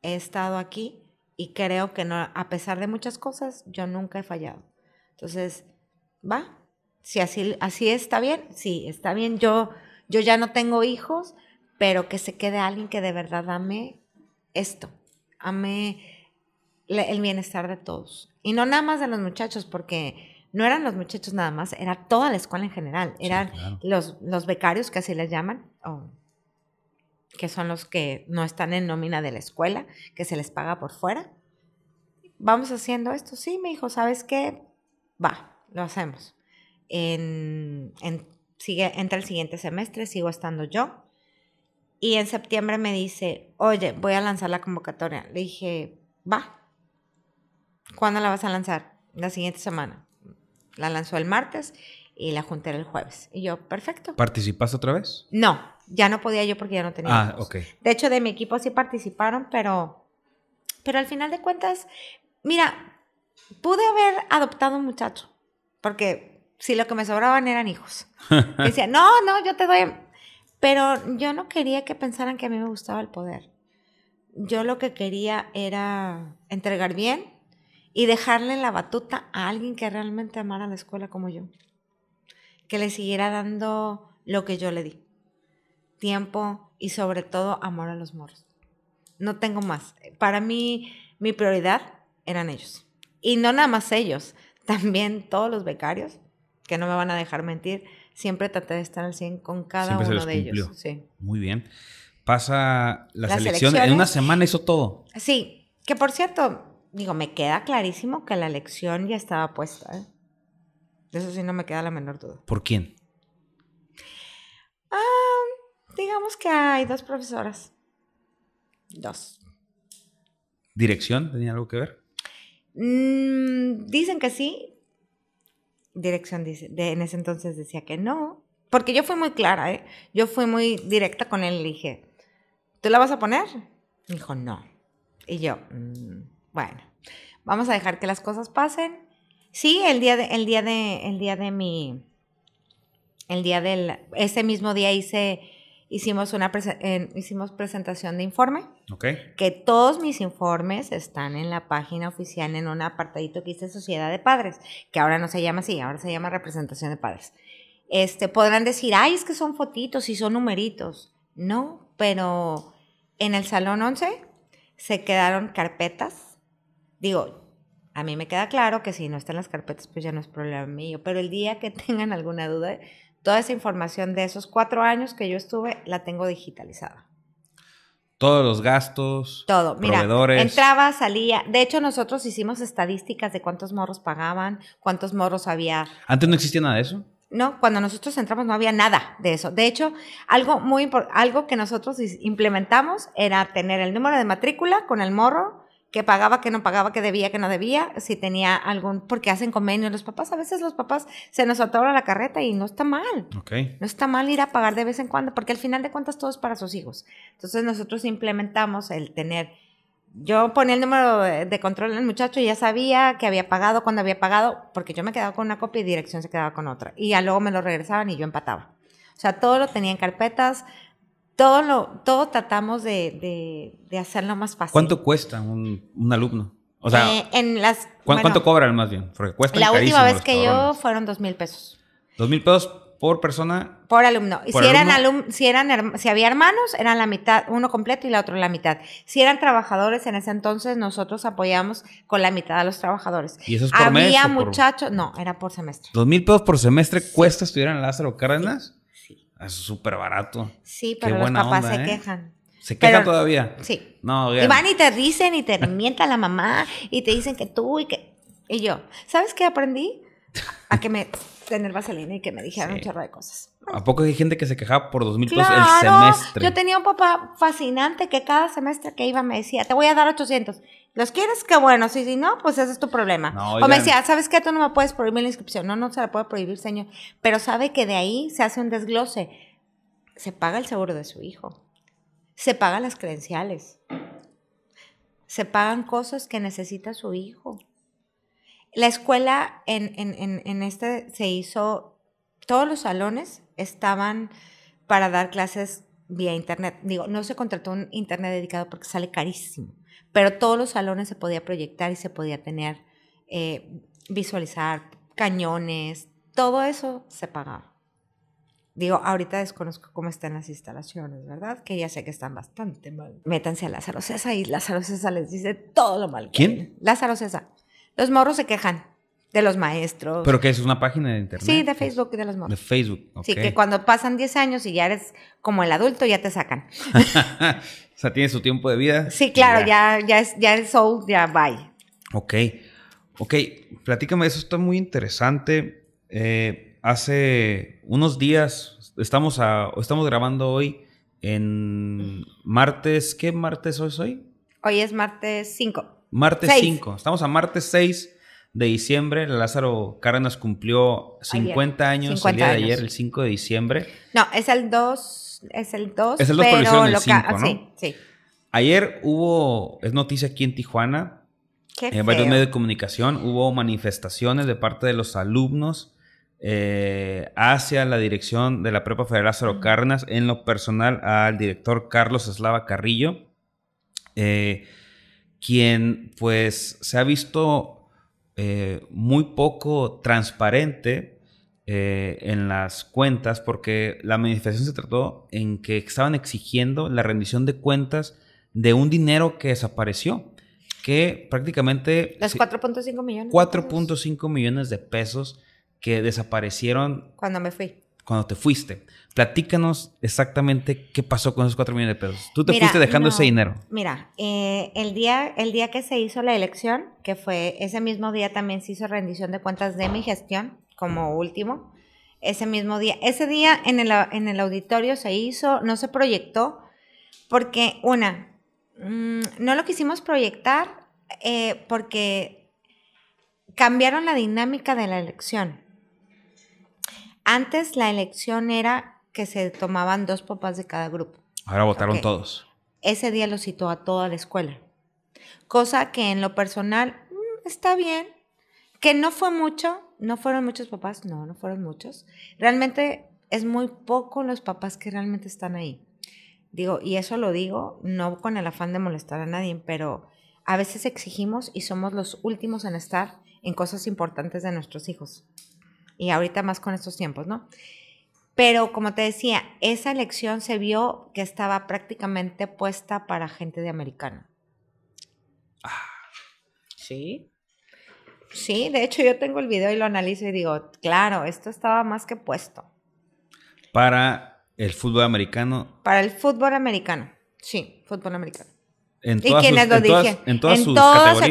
he estado aquí y creo que no, a pesar de muchas cosas, yo nunca he fallado. Entonces, va, si así, así está bien, sí, está bien. Yo, yo ya no tengo hijos, pero que se quede alguien que de verdad ame esto, ame el bienestar de todos. Y no nada más de los muchachos, porque no eran los muchachos nada más, era toda la escuela en general, eran los, los becarios que así les llaman, que son los que no están en nómina de la escuela, que se les paga por fuera. Vamos haciendo esto, sí, me hijo, ¿sabes qué? Va, lo hacemos. En, en, sigue, entra el siguiente semestre, sigo estando yo. Y en septiembre me dice, oye, voy a lanzar la convocatoria. Le dije, va. ¿Cuándo la vas a lanzar? La siguiente semana. La lanzó el martes y la junté el jueves. Y yo, perfecto. ¿Participas otra vez? No, ya no podía yo porque ya no tenía. Ah, De hecho, de mi equipo sí participaron, pero, pero al final de cuentas, mira, pude haber adoptado un muchacho, porque si lo que me sobraban eran hijos. decía, no, no, yo te doy. Pero yo no quería que pensaran que a mí me gustaba el poder. Yo lo que quería era entregar bien y dejarle la batuta a alguien que realmente amara la escuela como yo. Que le siguiera dando lo que yo le di tiempo y sobre todo amor a los moros. No tengo más. Para mí, mi prioridad eran ellos. Y no nada más ellos, también todos los becarios, que no me van a dejar mentir, siempre traté de estar al 100 con cada uno de ellos. Sí. Muy bien. Pasa la las, elecciones. En una semana hizo todo. Sí, que por cierto, digo, me queda clarísimo que la elección ya estaba puesta. ¿eh? eso sí no me queda la menor duda. ¿Por quién? Ah, Digamos que hay dos profesoras. Dos. ¿Dirección tenía algo que ver? Mm, dicen que sí. Dirección dice, en ese entonces decía que no. Porque yo fui muy clara, ¿eh? Yo fui muy directa con él. Le dije, ¿tú la vas a poner? Me dijo, no. Y yo, mm, bueno, vamos a dejar que las cosas pasen. Sí, el día de, el día de, el día de mi, el día del, ese mismo día hice hicimos una hicimos presentación de informe. ok Que todos mis informes están en la página oficial en un apartadito que dice Sociedad de Padres, que ahora no se llama así, ahora se llama Representación de Padres. Este, podrán decir, ay, es que son fotitos y son numeritos. No, pero en el Salón 11 se quedaron carpetas. Digo, a mí me queda claro que si no están las carpetas, pues ya no es problema mío. Pero el día que tengan alguna duda, toda esa información de esos cuatro años que yo estuve, la tengo digitalizada. Todos los gastos. Todo. entraba, salía. De hecho, nosotros hicimos estadísticas de cuántos morros pagaban, cuántos morros había. ¿Antes no existía nada de eso? No, cuando nosotros entramos no había nada de eso. De hecho, algo muy algo que nosotros implementamos era tener el número de matrícula con el morro, que pagaba, que no pagaba, que debía, que no debía, si tenía algún, porque hacen convenio los papás, a veces los papás se nos atora la carreta y no está mal. Okay. No está mal ir a pagar de vez en cuando, porque al final de cuentas todo es para sus hijos. Entonces nosotros implementamos el tener, yo ponía el número de, control del muchacho y ya sabía que había pagado, cuando había pagado, porque yo me quedaba con una copia y dirección se quedaba con otra. Y ya luego me lo regresaban y yo empataba. O sea, todo lo tenía en carpetas, todo lo, todo tratamos de, hacerlo más fácil. ¿Cuánto cuesta un, alumno? O sea, eh, en las, ¿cuánto cobran más bien? cuesta La última vez que yo fueron dos mil pesos. ¿Dos mil pesos por persona? Por alumno. Y si, Eran si eran si había hermanos, eran la mitad, uno completo y la otro la mitad. Si eran trabajadores, en ese entonces nosotros apoyamos con la mitad a los trabajadores. ¿Y eso es Había muchachos, no, era por semestre. ¿Dos mil pesos por semestre cuesta estudiar en Lázaro Cárdenas? Es súper barato. Sí, pero los papás se ¿eh? quejan. ¿Se quejan todavía? Sí. No, y van y te dicen y te mienta la mamá y te dicen que tú y que... Y yo, ¿sabes qué aprendí? A que me tener vaselina y que me dijeran un chorro de cosas. ¿A poco hay gente que se quejaba por dos mil pesos el semestre? Yo tenía un papá fascinante que cada semestre que iba me decía, te voy a dar 800. ¿Los quieres? Que bueno. si no, pues ese es tu problema. o me decía, ¿sabes qué? Tú no me puedes prohibir la inscripción. No, no se la puede prohibir, señor. Pero sabe que de ahí se hace un desglose. Se paga el seguro de su hijo. Se pagan las credenciales. Se pagan cosas que necesita su hijo. La escuela en, en, en, en este se hizo, todos los salones estaban para dar clases vía internet. Digo, no se contrató un internet dedicado porque sale carísimo, pero todos los salones se podía proyectar y se podía tener, eh, visualizar cañones, todo eso se pagaba. Digo, ahorita desconozco cómo están las instalaciones, ¿verdad? Que ya sé que están bastante mal. Métanse a Lázaro César y Lázaro César les dice todo lo mal. ¿Quién? Lázaro César. Los morros se quejan de los maestros. Pero qué es una página de internet. Sí, de Facebook de los morros. De Facebook. ok. Sí, que cuando pasan 10 años y ya eres como el adulto, ya te sacan. o sea, tiene su tiempo de vida. Sí, claro, ya, ya, es, ya old, ya bye. Ok. Ok, platícame, eso está muy interesante. Eh, hace unos días, estamos, estamos grabando hoy en martes, ¿qué martes hoy hoy Hoy es martes 5. Martes 5. Estamos a martes 6 de diciembre. Lázaro Cárdenas cumplió 50 años el día de ayer, el 5 de diciembre. No, es el 2. Es el 2. Es el 2 pero el ah, ¿no? Ayer hubo, es noticia aquí en Tijuana, en varios medios de comunicación, hubo manifestaciones de parte de los alumnos eh, hacia la dirección de la Prepa Federal Lázaro Cárdenas, en lo personal al director Carlos Eslava Carrillo. Eh, quien pues se ha visto eh, muy poco transparente eh, en las cuentas porque la manifestación se trató en que estaban exigiendo la rendición de cuentas de un dinero que desapareció, que prácticamente... Los 4.5 millones. 4.5 millones de pesos que desaparecieron. Cuando me fui cuando te fuiste. Platícanos exactamente qué pasó con esos 4 millones de pesos. Tú te fuiste dejando ese dinero. Mira, eh, el, día, el día que se hizo la elección, que fue ese mismo día también se hizo rendición de cuentas de mi gestión, como último. Ese mismo día, ese día en el, auditorio se hizo, no se proyectó, porque una, mm, no lo quisimos proyectar eh, porque cambiaron la dinámica de la elección. Antes la elección era que se tomaban dos papás de cada grupo. Ahora votaron todos. Ese día lo citó a toda la escuela. Cosa que en lo personal mm, está bien, que no fue mucho, no fueron muchos papás, no, no fueron muchos. Realmente es muy poco los papás que realmente están ahí. Digo, y eso lo digo no con el afán de molestar a nadie, pero a veces exigimos y somos los últimos en estar en cosas importantes de nuestros hijos y ahorita más con estos tiempos, ¿no? Pero como te decía, esa elección se vio que estaba prácticamente puesta para gente de americano. Sí. Sí, de hecho yo tengo el video y lo analizo y digo, claro, esto estaba más que puesto. Para el fútbol americano. Para el fútbol americano, sí, fútbol americano. ¿Y quiénes lo en, en, todo en todo,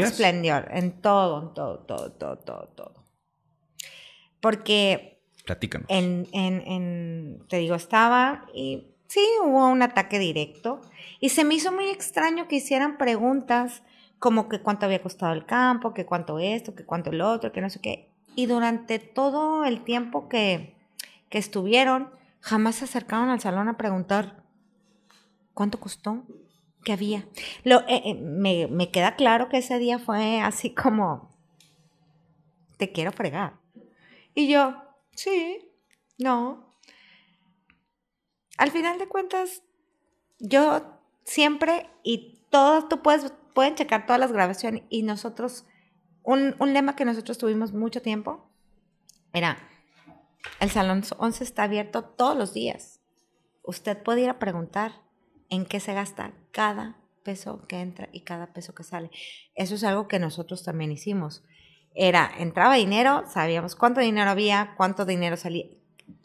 en todo, todo, todo, todo. todo. Porque... Platícanos. En, te digo, estaba y sí, hubo un ataque directo. Y se me hizo muy extraño que hicieran preguntas como que cuánto había costado el campo, que cuánto esto, que cuánto el otro, que no sé qué. Y durante todo el tiempo que, estuvieron, jamás se acercaron al salón a preguntar cuánto costó, qué había. Eh, eh, me queda claro que ese día fue así como, te quiero fregar. Y yo, sí, no. Al final de cuentas, yo siempre y todos, tú puedes, pueden checar todas las grabaciones y nosotros, un, un lema que nosotros tuvimos mucho tiempo era, el Salón 11 está abierto todos los días. Usted puede ir a preguntar en qué se gasta cada peso que entra y cada peso que sale. Eso es algo que nosotros también hicimos era, entraba dinero, sabíamos cuánto dinero había, cuánto dinero salía.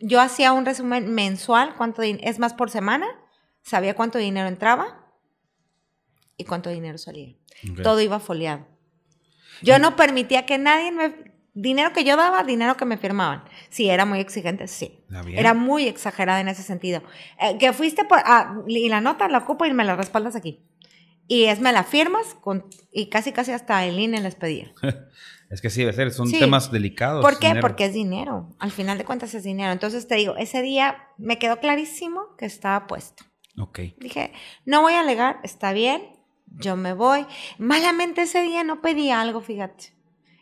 Yo hacía un resumen mensual, cuánto es más por semana, sabía cuánto dinero entraba y cuánto dinero salía. Todo iba foliado. Yo no permitía que nadie me... Dinero que yo daba, dinero que me firmaban. Sí, era muy exigente, sí. Era muy exagerada en ese sentido. Eh, que fuiste por... Ah, y la nota la ocupo y me la respaldas aquí. Y es, me la firmas y casi casi hasta el INE les pedía. es que sí, debe ser, son temas delicados. ¿Por qué? Porque es dinero. Al final de cuentas es dinero. Entonces te digo, ese día me quedó clarísimo que estaba puesto. Ok. Dije, no voy a alegar, está bien, yo me voy. Malamente ese día no pedí algo, fíjate.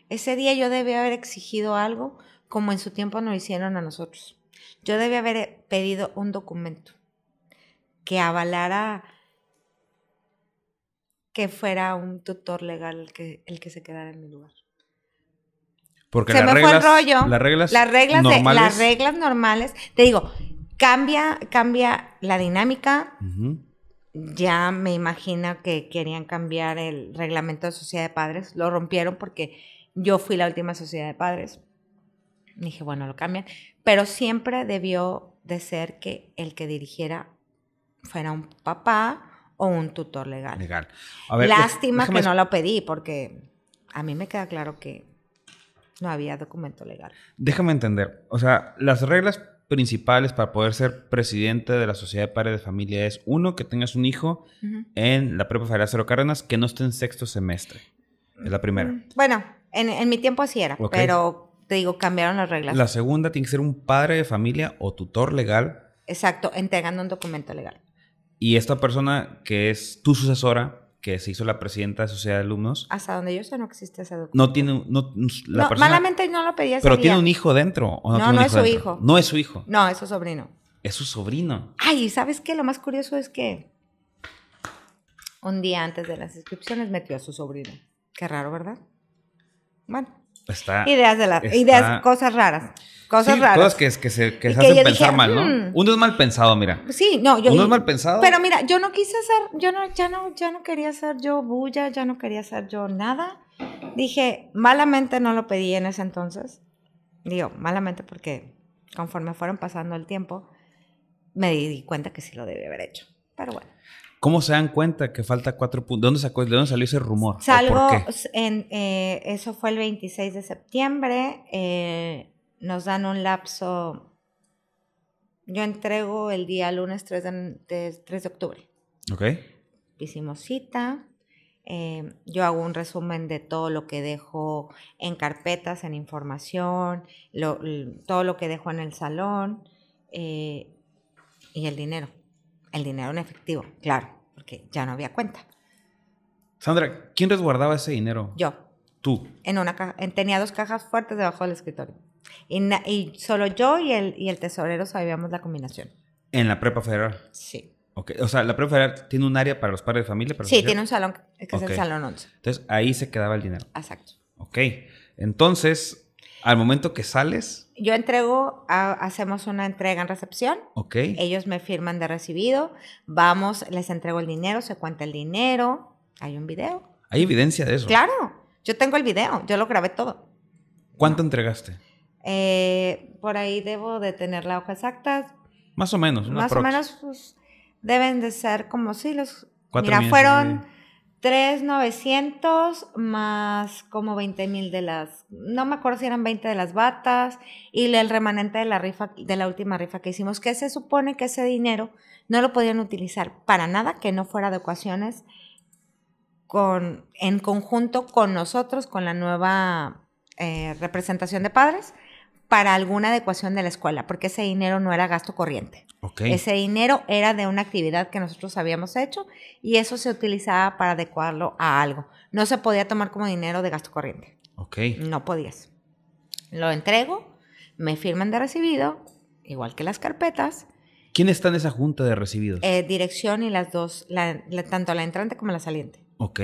Ese día yo debía haber exigido algo como en su tiempo nos hicieron a nosotros. Yo debía haber eh, pedido un documento que avalara que fuera un tutor legal el que, se quedara en mi lugar. Porque las reglas, Las reglas, las reglas normales. Te digo, cambia, cambia la dinámica. Ya me imagino que querían cambiar el reglamento de sociedad de padres. Lo rompieron porque yo fui la última sociedad de padres. Dije, bueno, lo cambian. Pero siempre debió de ser que el que dirigiera fuera un papá un tutor legal. Legal. Lástima que no lo pedí porque a mí me queda claro que no había documento legal. Déjame entender, o sea, las reglas principales para poder ser presidente de la sociedad de padres de familia es uno que tengas un hijo en la prepa Federal Cero que no esté en sexto semestre. Es la primera. Bueno, en, mi tiempo así era, pero te digo, cambiaron las reglas. La segunda tiene que ser un padre de familia o tutor legal. Exacto, entregando un documento legal. Y esta persona que es tu sucesora, que se hizo la presidenta de Sociedad de Alumnos. Hasta donde yo sé no existe esa No tiene, no, malamente no lo pedía. Pero tiene un hijo dentro. no, no, es su hijo. No es su hijo. No, es su sobrino. Es su sobrino. Ay, ¿sabes qué? Lo más curioso es que un día antes de las inscripciones metió a su sobrino. Qué raro, ¿verdad? Bueno. ideas de las, ideas, cosas raras cosas raras. Cosas que, que se, que se hacen pensar mal, ¿no? Mm". Uno es mal pensado, mira. Pues sí, no, yo. Uno es mal pensado. Pero mira, yo no quise hacer, yo no, ya no, ya no quería ser yo bulla, ya no quería ser yo nada. Dije, malamente no lo pedí en ese entonces. Digo, malamente porque conforme fueron pasando el tiempo, me di cuenta que sí lo debía haber hecho. Pero bueno. ¿Cómo se dan cuenta que falta cuatro puntos? ¿De dónde, ¿De salió ese rumor? Salgo, en, eh, eso fue el 26 de septiembre. Eh, nos dan un lapso. Yo entrego el día lunes 3 de, 3 de octubre. Ok. Hicimos cita. Eh, yo hago un resumen de todo lo que dejo en carpetas, en información, todo lo que dejo en el salón eh, y el dinero. El dinero en efectivo, claro, porque ya no había cuenta. Sandra, ¿quién resguardaba ese dinero? Yo. Tú. En una tenía dos cajas fuertes debajo del escritorio. Y, solo yo y el, el tesorero sabíamos la combinación. ¿En la prepa federal? Sí. Okay. O sea, la prepa federal tiene un área para los padres de familia. pero sí, tiene un salón, que es el salón 11. Entonces, ahí se quedaba el dinero. Exacto. Ok. Entonces, al momento que sales... Yo entrego, hacemos una entrega en recepción. Ok. Ellos me firman de recibido. Vamos, les entrego el dinero, se cuenta el dinero. Hay un video. ¿Hay evidencia de eso? Claro. Yo tengo el video. Yo lo grabé todo. ¿Cuánto entregaste? Eh, por ahí debo de tener la hoja exacta. Más o menos. Más o menos pues, deben de ser como si los... mira, fueron 3,900 más como 20 mil de las... No me acuerdo si eran 20 de las batas y el remanente de la rifa, de la última rifa que hicimos, que se supone que ese dinero no lo podían utilizar para nada que no fuera de ecuaciones con, en conjunto con nosotros, con la nueva eh, representación de padres para alguna adecuación de la escuela, porque ese dinero no era gasto corriente. Ese dinero era de una actividad que nosotros habíamos hecho y eso se utilizaba para adecuarlo a algo. No se podía tomar como dinero de gasto corriente. No podías. Lo entrego, me firman de recibido, igual que las carpetas. ¿Quién está en esa junta de recibidos? Eh, dirección y las dos, tanto la entrante como la saliente. Ok.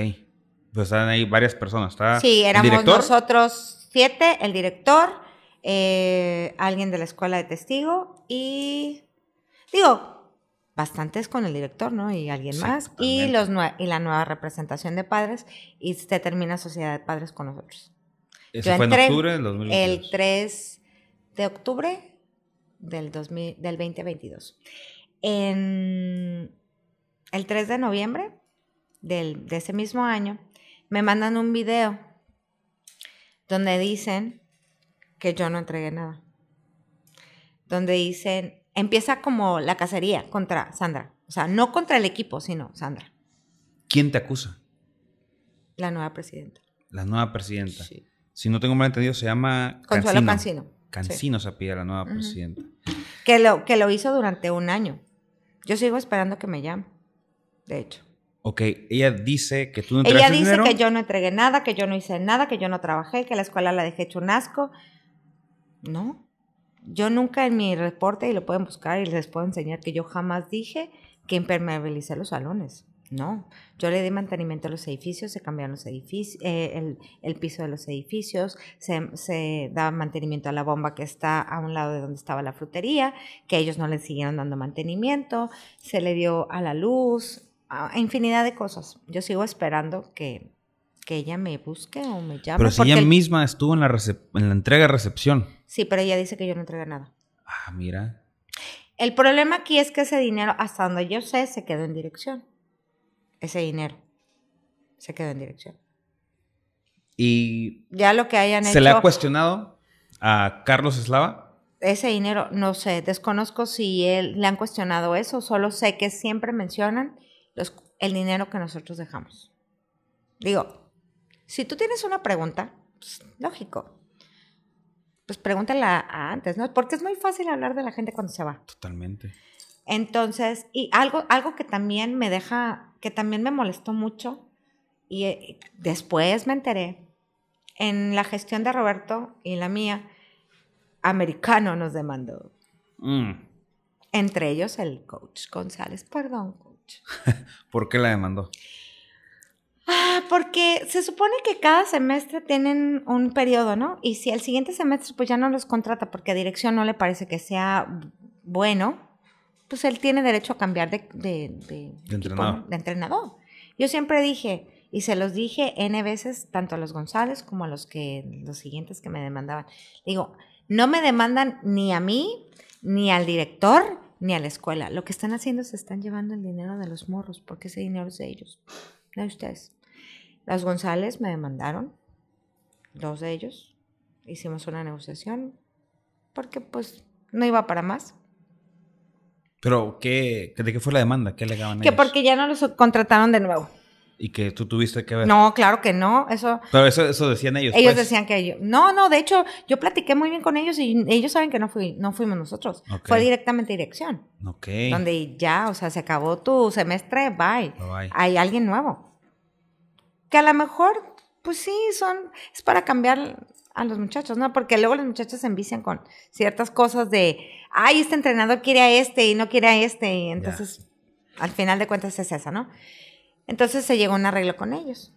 Pues están ahí varias personas, Sí, éramos nosotros siete, el director eh, alguien de la escuela de testigo y, digo, bastantes con el director, ¿no? Y alguien más. Y, los y la nueva representación de padres y se termina Sociedad de Padres con nosotros. ¿Eso fue octubre del El 3 de octubre del, 2022. En el 3 de noviembre de ese mismo año, me mandan un video donde dicen que yo no entregué nada. Donde dicen, empieza como la cacería contra Sandra. O sea, no contra el equipo, sino Sandra. ¿Quién te acusa? La nueva presidenta. La nueva presidenta. Si no tengo mal entendido, se llama... Consuelo Cancino. Cancino, se pide la nueva presidenta. Que lo, que lo hizo durante un año. Yo sigo esperando que me llame, de hecho. Ok, ella dice que tú no entregaste Ella dice que yo no entregué nada, que yo no hice nada, que yo no trabajé, que la escuela la dejé un asco. No, yo nunca en mi reporte, y lo pueden buscar y les puedo enseñar, que yo jamás dije que impermeabilicé los salones. No, yo le di mantenimiento a los edificios, se cambiaron los edificios, eh, el, piso de los edificios, se, se, da mantenimiento a la bomba que está a un lado de donde estaba la frutería, que ellos no le siguieron dando mantenimiento, se le dio a la luz, a infinidad de cosas. Yo sigo esperando que que ella me busque o me llame. Pero si ella misma estuvo en la, en la entrega-recepción. Sí, pero ella dice que yo no entregué nada. Ah, mira. El problema aquí es que ese dinero, hasta donde yo sé, se quedó en dirección. Ese dinero se quedó en dirección. Y ya lo que hayan ¿Se le ha cuestionado a Carlos Eslava? Ese dinero, no sé, desconozco si él, le han cuestionado eso, solo sé que siempre mencionan el dinero que nosotros dejamos. Digo, si tú tienes una pregunta, pues, lógico, pues pregúntala antes, ¿no? Porque es muy fácil hablar de la gente cuando se va. Totalmente. Entonces, y algo, algo que también me deja, que también me molestó mucho, y, eh, después me enteré, en la gestión de Roberto y la mía, americano nos demandó. Mm. Entre ellos el coach González, perdón, coach. ¿Por qué la demandó? Ah, porque se supone que cada semestre tienen un periodo, ¿no? Y si el siguiente semestre pues ya no los contrata porque a dirección no le parece que sea bueno, pues él tiene derecho a cambiar de, entrenador. Yo siempre dije, y se los dije N veces, tanto a los González como a los, que, los siguientes que me demandaban. Digo, no me demandan ni a mí, ni al director, ni a la escuela. Lo que están haciendo se están llevando el dinero de los morros, porque ese dinero es de ellos, de ustedes. Las González me demandaron, dos de ellos. Hicimos una negociación porque pues no iba para más. Pero, ¿qué, ¿de qué fue la demanda? ¿Qué daban Que ellos? porque ya no los contrataron de nuevo. Y que tú tuviste que ver. No, claro que no. Eso. Pero eso, eso decían ellos. Ellos pues. decían que No, no, de hecho, yo platiqué muy bien con ellos y ellos saben que no, fui, no fuimos nosotros. Fue directamente dirección. Ok. Donde ya, o sea, se acabó tu semestre, bye. Hay alguien nuevo que a lo mejor, pues sí, son, es para cambiar a los muchachos, ¿no? Porque luego los muchachos se envician con ciertas cosas de, ay, este entrenador quiere a este y no quiere a este, y entonces, al final de cuentas es esa, ¿no? Entonces se llegó a un arreglo con ellos.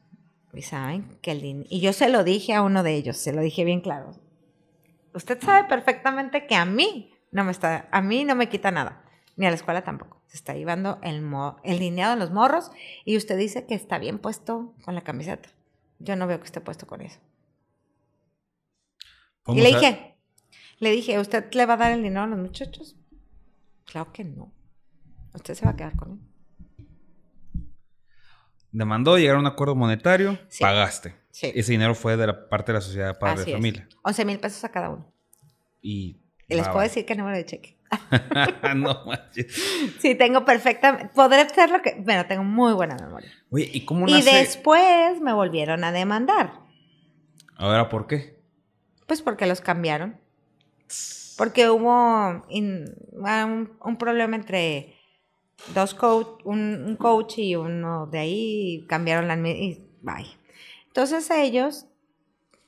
Y saben que Y yo se lo dije a uno de ellos, se lo dije bien claro. Usted sabe perfectamente que a mí no me está, a mí no me quita nada ni a la escuela tampoco. Se está llevando el, el lineado en los morros y usted dice que está bien puesto con la camiseta. Yo no veo que esté puesto con eso. Y le dije, le dije, ¿usted le va a dar el dinero a los muchachos? Claro que no. Usted se va a quedar con él. Demandó, llegar a un acuerdo monetario, pagaste. Ese dinero fue de la parte de la sociedad de la de familia. Es. 11 mil pesos a cada uno. Y, y les puedo decir qué número de cheque. no manches. Sí, tengo perfectamente Podré ser lo que. Bueno, tengo muy buena memoria. ¿y después me volvieron a demandar. ¿Ahora por qué? Pues porque los cambiaron. Porque hubo ah, un, problema entre dos coach, un, coach y uno de ahí, cambiaron la. Y, Entonces ellos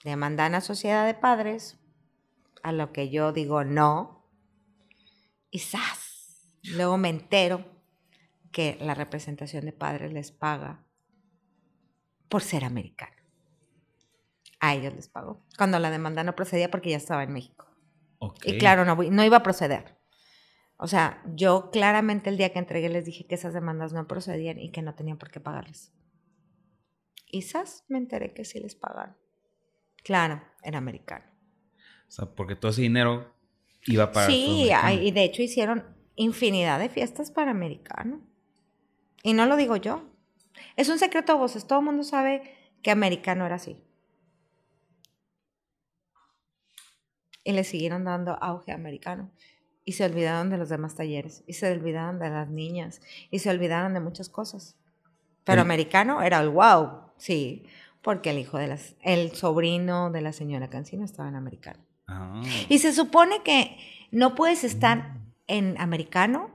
demandan a Sociedad de Padres, a lo que yo digo no, y Luego me entero que la representación de padres les paga por ser americano. A ellos les pagó. Cuando la demanda no procedía porque ya estaba en México. Y claro, no, no iba a proceder. O sea, yo claramente el día que entregué les dije que esas demandas no procedían y que no tenían por qué pagarles. Y me enteré que sí les pagaron. Claro, era americano. O sea, porque todo ese dinero iba Sí, y de hecho hicieron infinidad de fiestas para americano. Y no lo digo yo. Es un secreto a voces. Todo el mundo sabe que americano era así. Y le siguieron dando auge americano. Y se olvidaron de los demás talleres. Y se olvidaron de las niñas. Y se olvidaron de muchas cosas. Pero americano era el wow. Sí. Porque el hijo de las. El sobrino de la señora Cancino estaba en americano. Ah. Y se supone que no puedes estar en americano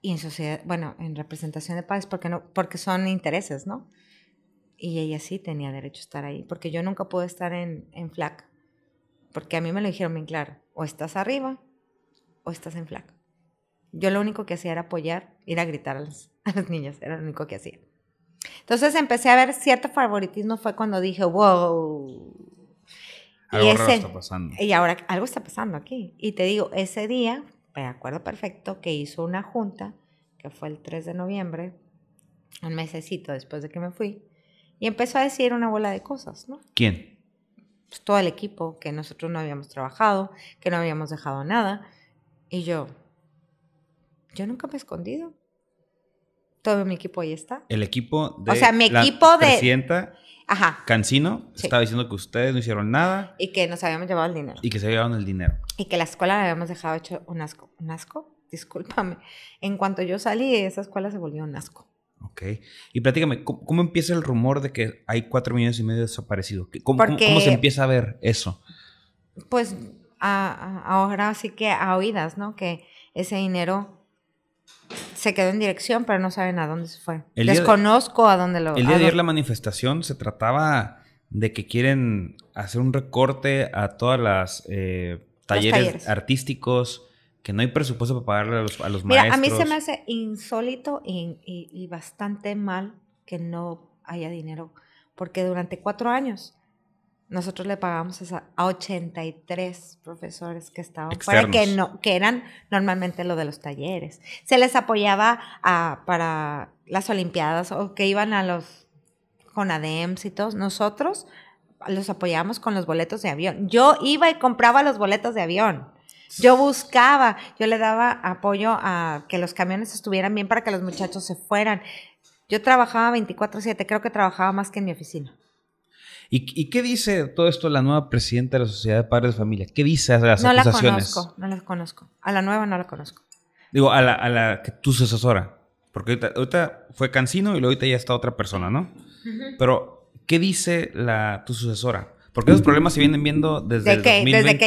y en sociedad, bueno, en representación de padres, porque, no, porque son intereses, ¿no? Y ella sí tenía derecho a estar ahí, porque yo nunca pude estar en, en FLAC, porque a mí me lo dijeron bien claro, o estás arriba o estás en FLAC. Yo lo único que hacía era apoyar, ir a gritar a los a las niñas, era lo único que hacía. Entonces empecé a ver cierto favoritismo, fue cuando dije, wow, algo está pasando. Y ahora algo está pasando aquí. Y te digo, ese día, me acuerdo perfecto, que hizo una junta, que fue el 3 de noviembre, un mesecito después de que me fui, y empezó a decir una bola de cosas, ¿no? ¿Quién? Pues todo el equipo, que nosotros no habíamos trabajado, que no habíamos dejado nada. Y yo, yo nunca me he escondido. Todo mi equipo ahí está. El equipo de. O sea, mi equipo de. Ajá. Cancino estaba diciendo que ustedes no hicieron nada. Y que nos habíamos llevado el dinero. Y que se llevaron el dinero. Y que la escuela la habíamos dejado hecho un asco. ¿Un asco? Discúlpame. En cuanto yo salí, esa escuela se volvió un asco. Ok. Y platícame, ¿cómo, empieza el rumor de que hay cuatro millones y medio desaparecidos? ¿Cómo, ¿cómo se empieza a ver eso? Pues ahora sí que a oídas, ¿no? Que ese dinero se quedó en dirección, pero no saben a dónde se fue. les Desconozco a dónde lo... El día de ayer la manifestación se trataba de que quieren hacer un recorte a todas las eh, talleres, artísticos, que no hay presupuesto para pagarle a los, a los maestros. a mí se me hace insólito y bastante mal que no haya dinero, porque durante cuatro años nosotros le pagábamos a 83 profesores que estaban fuera, que, no, que eran normalmente lo de los talleres. Se les apoyaba para las Olimpiadas o que iban a los CONADEMS y todos. Nosotros los apoyábamos con los boletos de avión. Yo iba y compraba los boletos de avión. Yo buscaba, yo le daba apoyo a que los camiones estuvieran bien para que los muchachos se fueran. Yo trabajaba 24/7, creo que trabajaba más que en mi oficina. ¿Y, qué dice todo esto la nueva presidenta de la Sociedad de Padres de Familia? ¿Qué dice a las no acusaciones? No la conozco, no la conozco. A la nueva no la conozco. Digo, a la, a la que tú se Porque ahorita, fue Cancino y luego ahorita ya está otra persona, ¿no? Pero, ¿qué dice la, tu sucesora? Porque esos problemas se vienen viendo desde que, desde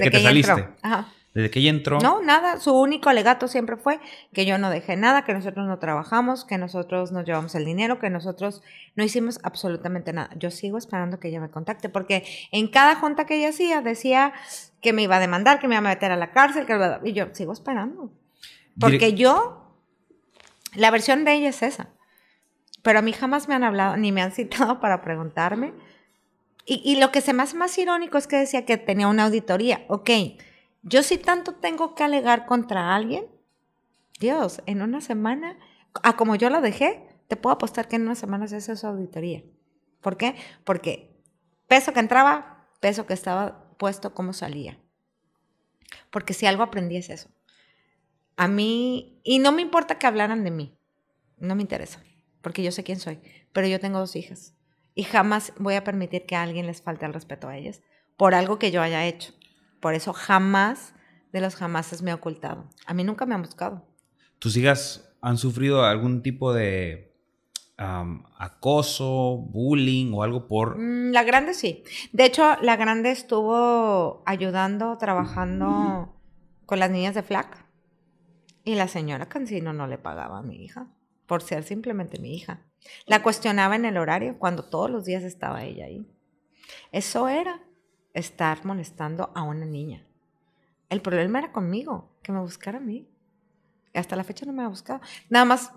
que, te saliste. Ajá. Desde que ella entró. No, nada. Su único alegato siempre fue que yo no dejé nada, que nosotros no trabajamos, que nosotros no llevamos el dinero, que nosotros no hicimos absolutamente nada. Yo sigo esperando que ella me contacte, porque en cada junta que ella hacía decía que me iba a demandar, que me iba a meter a la cárcel, que y yo sigo esperando. Porque yo, la versión de ella es esa. Pero a mí jamás me han hablado, ni me han citado para preguntarme. Y, y lo que se me hace más irónico es que decía que tenía una auditoría. Ok yo si tanto tengo que alegar contra alguien, Dios, en una semana, a ah, como yo la dejé, te puedo apostar que en una semana se hace su auditoría. ¿Por qué? Porque peso que entraba, peso que estaba puesto, cómo salía. Porque si algo aprendí es eso. A mí, y no me importa que hablaran de mí, no me interesa, porque yo sé quién soy, pero yo tengo dos hijas y jamás voy a permitir que a alguien les falte el respeto a ellas por algo que yo haya hecho. Por eso jamás de los jamases me ha ocultado. A mí nunca me han buscado. ¿Tus hijas han sufrido algún tipo de acoso, bullying o algo por...? Mm, la grande sí. De hecho, la grande estuvo ayudando, trabajando con las niñas de FLAC. Y la señora Cancino no le pagaba a mi hija, por ser simplemente mi hija. La cuestionaba en el horario, cuando todos los días estaba ella ahí. Eso era estar molestando a una niña. El problema era conmigo, que me buscara a mí. Hasta la fecha no me ha buscado. Nada más,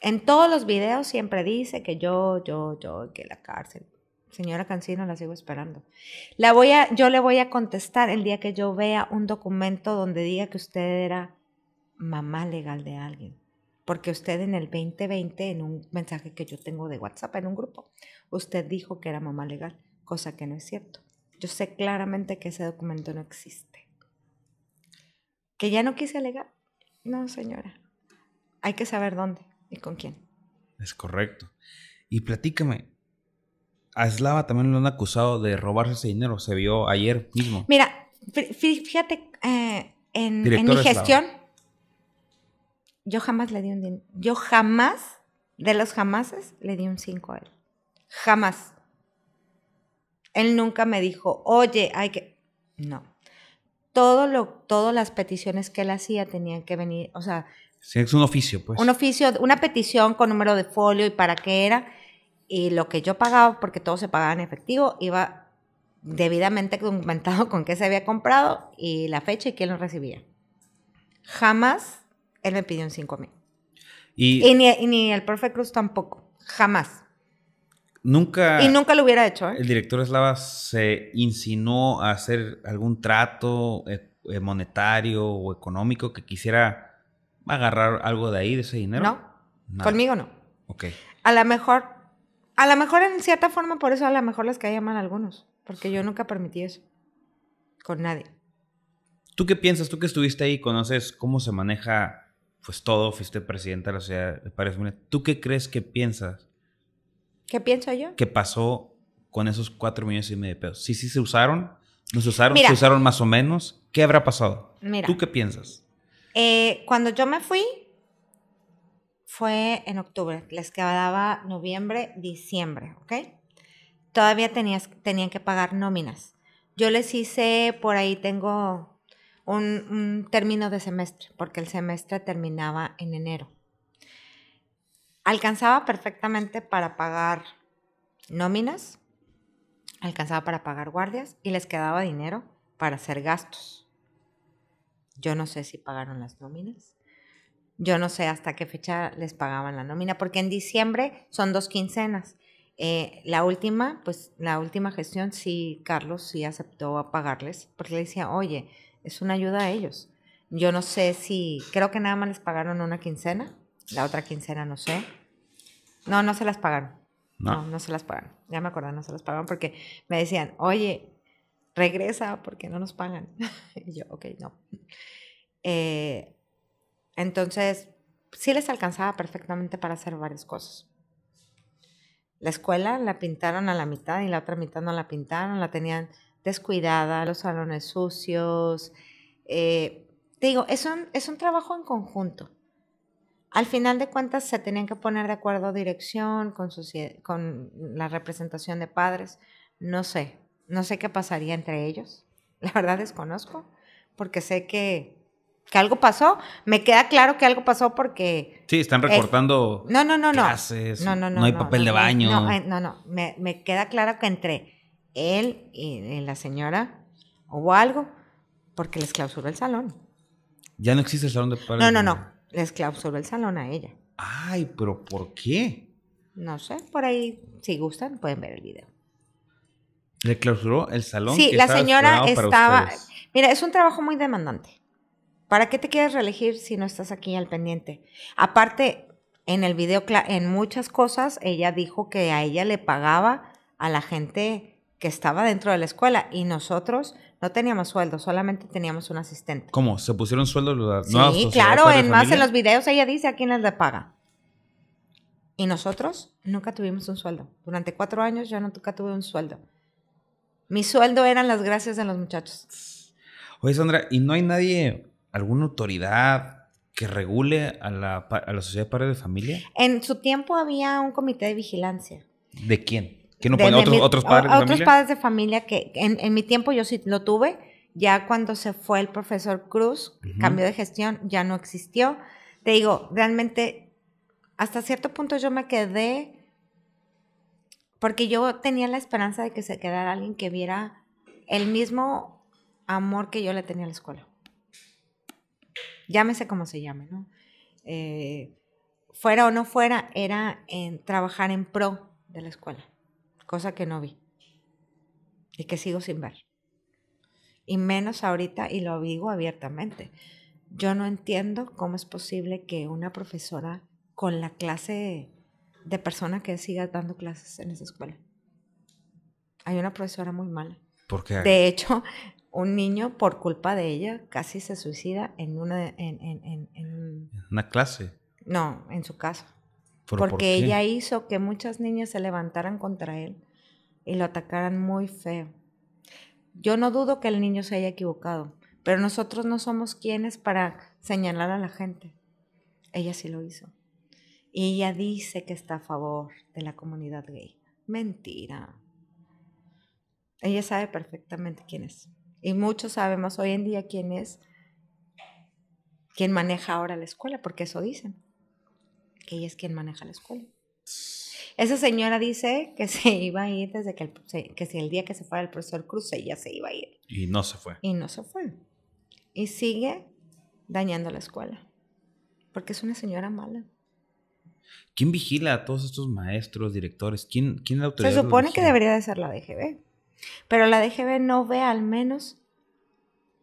en todos los videos siempre dice que yo, yo, yo, que la cárcel. Señora Cancino, la sigo esperando. La voy a, yo le voy a contestar el día que yo vea un documento donde diga que usted era mamá legal de alguien. Porque usted en el 2020, en un mensaje que yo tengo de WhatsApp, en un grupo, usted dijo que era mamá legal, cosa que no es cierto. Yo sé claramente que ese documento no existe. ¿Que ya no quise alegar? No, señora. Hay que saber dónde y con quién. Es correcto. Y platícame, a Slava también lo han acusado de robarse ese dinero, se vio ayer mismo. Mira, fíjate, eh, en, mi gestión, yo jamás le di un dinero. Yo jamás, de los jamases, le di un 5 a él. Jamás. Él nunca me dijo, oye, hay que... No. Todo lo, todas las peticiones que él hacía tenían que venir, o sea... Sí, es un oficio, pues. Un oficio, una petición con número de folio y para qué era. Y lo que yo pagaba, porque todo se pagaba en efectivo, iba debidamente documentado con qué se había comprado y la fecha y quién lo recibía. Jamás él me pidió un 5 mil. Y, ni, ni, el profe Cruz tampoco. Jamás. Nunca. Y nunca lo hubiera hecho. ¿eh? El director Eslava se insinuó a hacer algún trato eh, eh, monetario o económico que quisiera agarrar algo de ahí, de ese dinero. No. Conmigo no. Ok. A lo mejor, a lo mejor en cierta forma, por eso a lo mejor las caía mal algunos. Porque yo nunca permití eso. Con nadie. ¿Tú qué piensas? Tú que estuviste ahí, conoces cómo se maneja pues todo, fuiste presidenta de la sociedad de ¿Tú qué crees que piensas ¿Qué pienso yo? ¿Qué pasó con esos cuatro millones y medio de pesos? Sí, sí se usaron, no se usaron, se usaron más o menos. ¿Qué habrá pasado? ¿Tú qué piensas? Eh, cuando yo me fui, fue en octubre, les quedaba noviembre, diciembre, ¿ok? Todavía tenías, tenían que pagar nóminas. Yo les hice, por ahí tengo un término de semestre, porque el semestre terminaba en enero alcanzaba perfectamente para pagar nóminas, alcanzaba para pagar guardias y les quedaba dinero para hacer gastos. Yo no sé si pagaron las nóminas. Yo no sé hasta qué fecha les pagaban la nómina, porque en diciembre son dos quincenas. Eh, la última, pues la última gestión sí, Carlos sí aceptó a pagarles, porque le decía, oye, es una ayuda a ellos. Yo no sé si, creo que nada más les pagaron una quincena, la otra quincena no sé. No, no se las pagaron. No. no. se las pagaron. Ya me acordé, no se las pagaron porque me decían, oye, regresa porque no nos pagan. y yo, ok, no. Eh, entonces, sí les alcanzaba perfectamente para hacer varias cosas. La escuela la pintaron a la mitad y la otra mitad no la pintaron, la tenían descuidada, los salones sucios. Eh, te digo, es un, es un trabajo en conjunto. Al final de cuentas se tenían que poner de acuerdo dirección con, con la representación de padres. No sé, no sé qué pasaría entre ellos. La verdad desconozco, porque sé que, algo pasó. Me queda claro que algo pasó porque... Sí, están recortando... no, no, no, no. Clases, no, hay papel de baño. No, no, no. Eh, me, queda claro que entre él y, y la señora hubo algo porque les clausuró el salón. Ya no existe el salón de padres. No, no, no les clausuró el salón a ella. Ay, pero ¿por qué? No sé, por ahí, si gustan, pueden ver el video. ¿Le clausuró el salón? Sí, la señora estaba... Mira, es un trabajo muy demandante. ¿Para qué te quieres reelegir si no estás aquí al pendiente? Aparte, en el video, en muchas cosas, ella dijo que a ella le pagaba a la gente que estaba dentro de la escuela y nosotros no teníamos sueldo, solamente teníamos un asistente. ¿Cómo? ¿Se pusieron sueldo Sí, claro, en más en los videos ella dice a quiénes le paga. Y nosotros nunca tuvimos un sueldo. Durante cuatro años yo nunca tuve un sueldo. Mi sueldo eran las gracias de los muchachos. Oye, Sandra, ¿y no hay nadie, alguna autoridad que regule a la, a la sociedad de padres de familia? En su tiempo había un comité de vigilancia. ¿De quién? que no pueden otros, padres de familia? que en, mi tiempo yo sí lo tuve. Ya cuando se fue el profesor Cruz, cambió de gestión, ya no existió. Te digo, realmente, hasta cierto punto yo me quedé, porque yo tenía la esperanza de que se quedara alguien que viera el mismo amor que yo le tenía a la escuela. Llámese como se llame, ¿no? Eh, fuera o no fuera, era trabajar en pro de la escuela cosa que no vi y que sigo sin ver. Y menos ahorita, y lo digo abiertamente, yo no entiendo cómo es posible que una profesora con la clase de persona que siga dando clases en esa escuela. Hay una profesora muy mala. porque De hecho, un niño por culpa de ella casi se suicida en una en, una clase. No, en su casa porque ella hizo que muchas niñas se levantaran contra él y lo atacaran muy feo. Yo no dudo que el niño se haya equivocado, pero nosotros no somos quienes para señalar a la gente. Ella sí lo hizo. Y ella dice que está a favor de la comunidad gay. Mentira. Ella sabe perfectamente quién es. Y muchos sabemos hoy en día quién es, quién maneja ahora la escuela, porque eso dicen que ella es quien maneja la escuela. Esa señora dice que se iba a ir desde que el, que el día que se fue el profesor Cruz, ella se iba a ir. Y no se fue. Y no se fue. Y sigue dañando la escuela. Porque es una señora mala. ¿Quién vigila a todos estos maestros, directores? ¿Quién, quién la autoridad? Se supone que debería de ser la DGB. Pero la DGB no ve al menos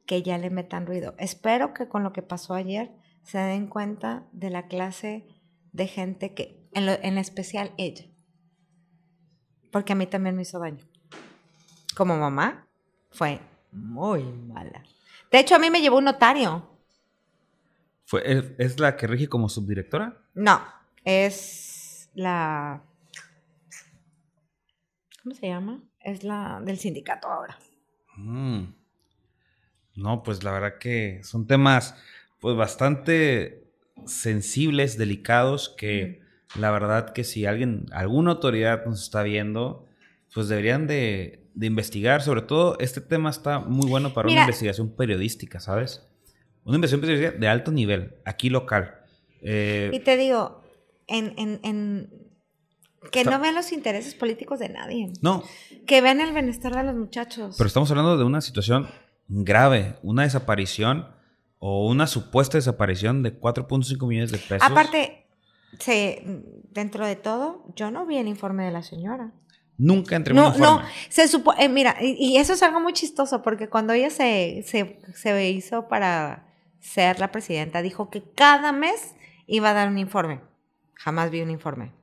que ya le metan ruido. Espero que con lo que pasó ayer se den cuenta de la clase de gente que, en, especial ella, porque a mí también me hizo daño. Como mamá, fue muy mala. De hecho, a mí me llevó un notario. ¿Fue, es, la que rige como subdirectora? No, es la... ¿Cómo se llama? Es la del sindicato ahora. Mm. No, pues la verdad que son temas pues bastante sensibles, delicados, que la verdad que si alguien, alguna autoridad nos está viendo, pues deberían de, investigar. Sobre todo, este tema está muy bueno para una investigación periodística, ¿sabes? Una investigación periodística de alto nivel, aquí local. Eh, y te digo, en, que no vean los intereses políticos de nadie. No. Que vean el bienestar de los muchachos. Pero estamos hablando de una situación grave, una desaparición o una supuesta desaparición de 4.5 millones de pesos. Aparte, dentro de todo, yo no vi el informe de la señora. Nunca entré no, No, se supo, eh, mira, y, eso es algo muy chistoso porque cuando ella se, se, hizo para ser la presidenta, dijo que cada mes iba a dar un informe. Jamás vi un informe.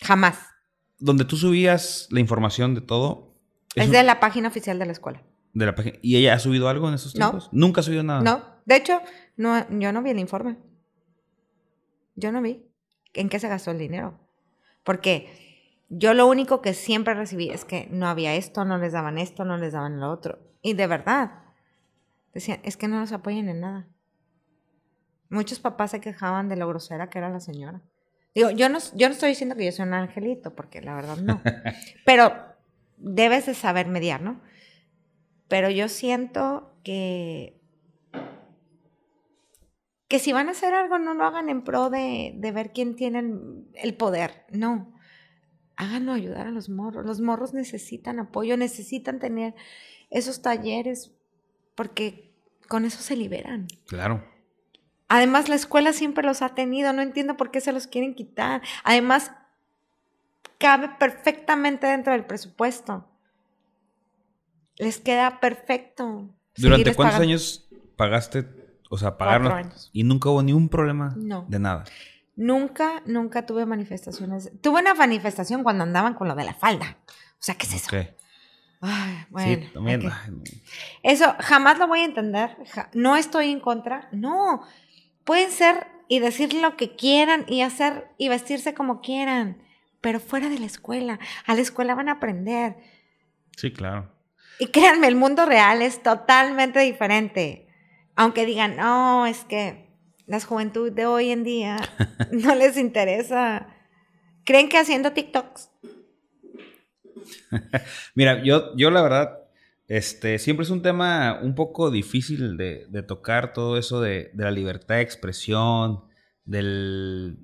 Jamás. Donde tú subías la información de todo. Es, de la página oficial de la escuela. ¿Y ella ha subido algo en esos tiempos? ¿Nunca ha subido nada? No. De hecho, no, yo no vi el informe. Yo no vi en qué se gastó el dinero. Porque yo lo único que siempre recibí es que no había esto, no les daban esto, no les daban lo otro. Y de verdad, decían, es que no nos apoyan en nada. Muchos papás se quejaban de lo grosera que era la señora. Digo, yo no, yo no estoy diciendo que yo soy un angelito, porque la verdad no. Pero debes de saber mediar, ¿no? Pero yo siento que, que si van a hacer algo, no lo hagan en pro de, ver quién tiene el, el poder. No. Háganlo ayudar a los morros. Los morros necesitan apoyo, necesitan tener esos talleres porque con eso se liberan. Claro. Además, la escuela siempre los ha tenido, no entiendo por qué se los quieren quitar. Además, cabe perfectamente dentro del presupuesto les queda perfecto. ¿Durante cuántos años pagaste, o sea, pagaron? Y nunca hubo ni un problema no. de nada. Nunca, nunca tuve manifestaciones. Tuve una manifestación cuando andaban con lo de la falda. O sea, ¿qué es eso? bueno, Eso jamás lo voy a entender. No estoy en contra. No. Pueden ser y decir lo que quieran y hacer y vestirse como quieran, pero fuera de la escuela. A la escuela van a aprender. Sí, claro. Y créanme, el mundo real es totalmente diferente. Aunque digan, no, es que las juventud de hoy en día no les interesa. ¿Creen que haciendo TikToks? Mira, yo, yo la verdad, este, siempre es un tema un poco difícil de, tocar todo eso de, la libertad de expresión, del,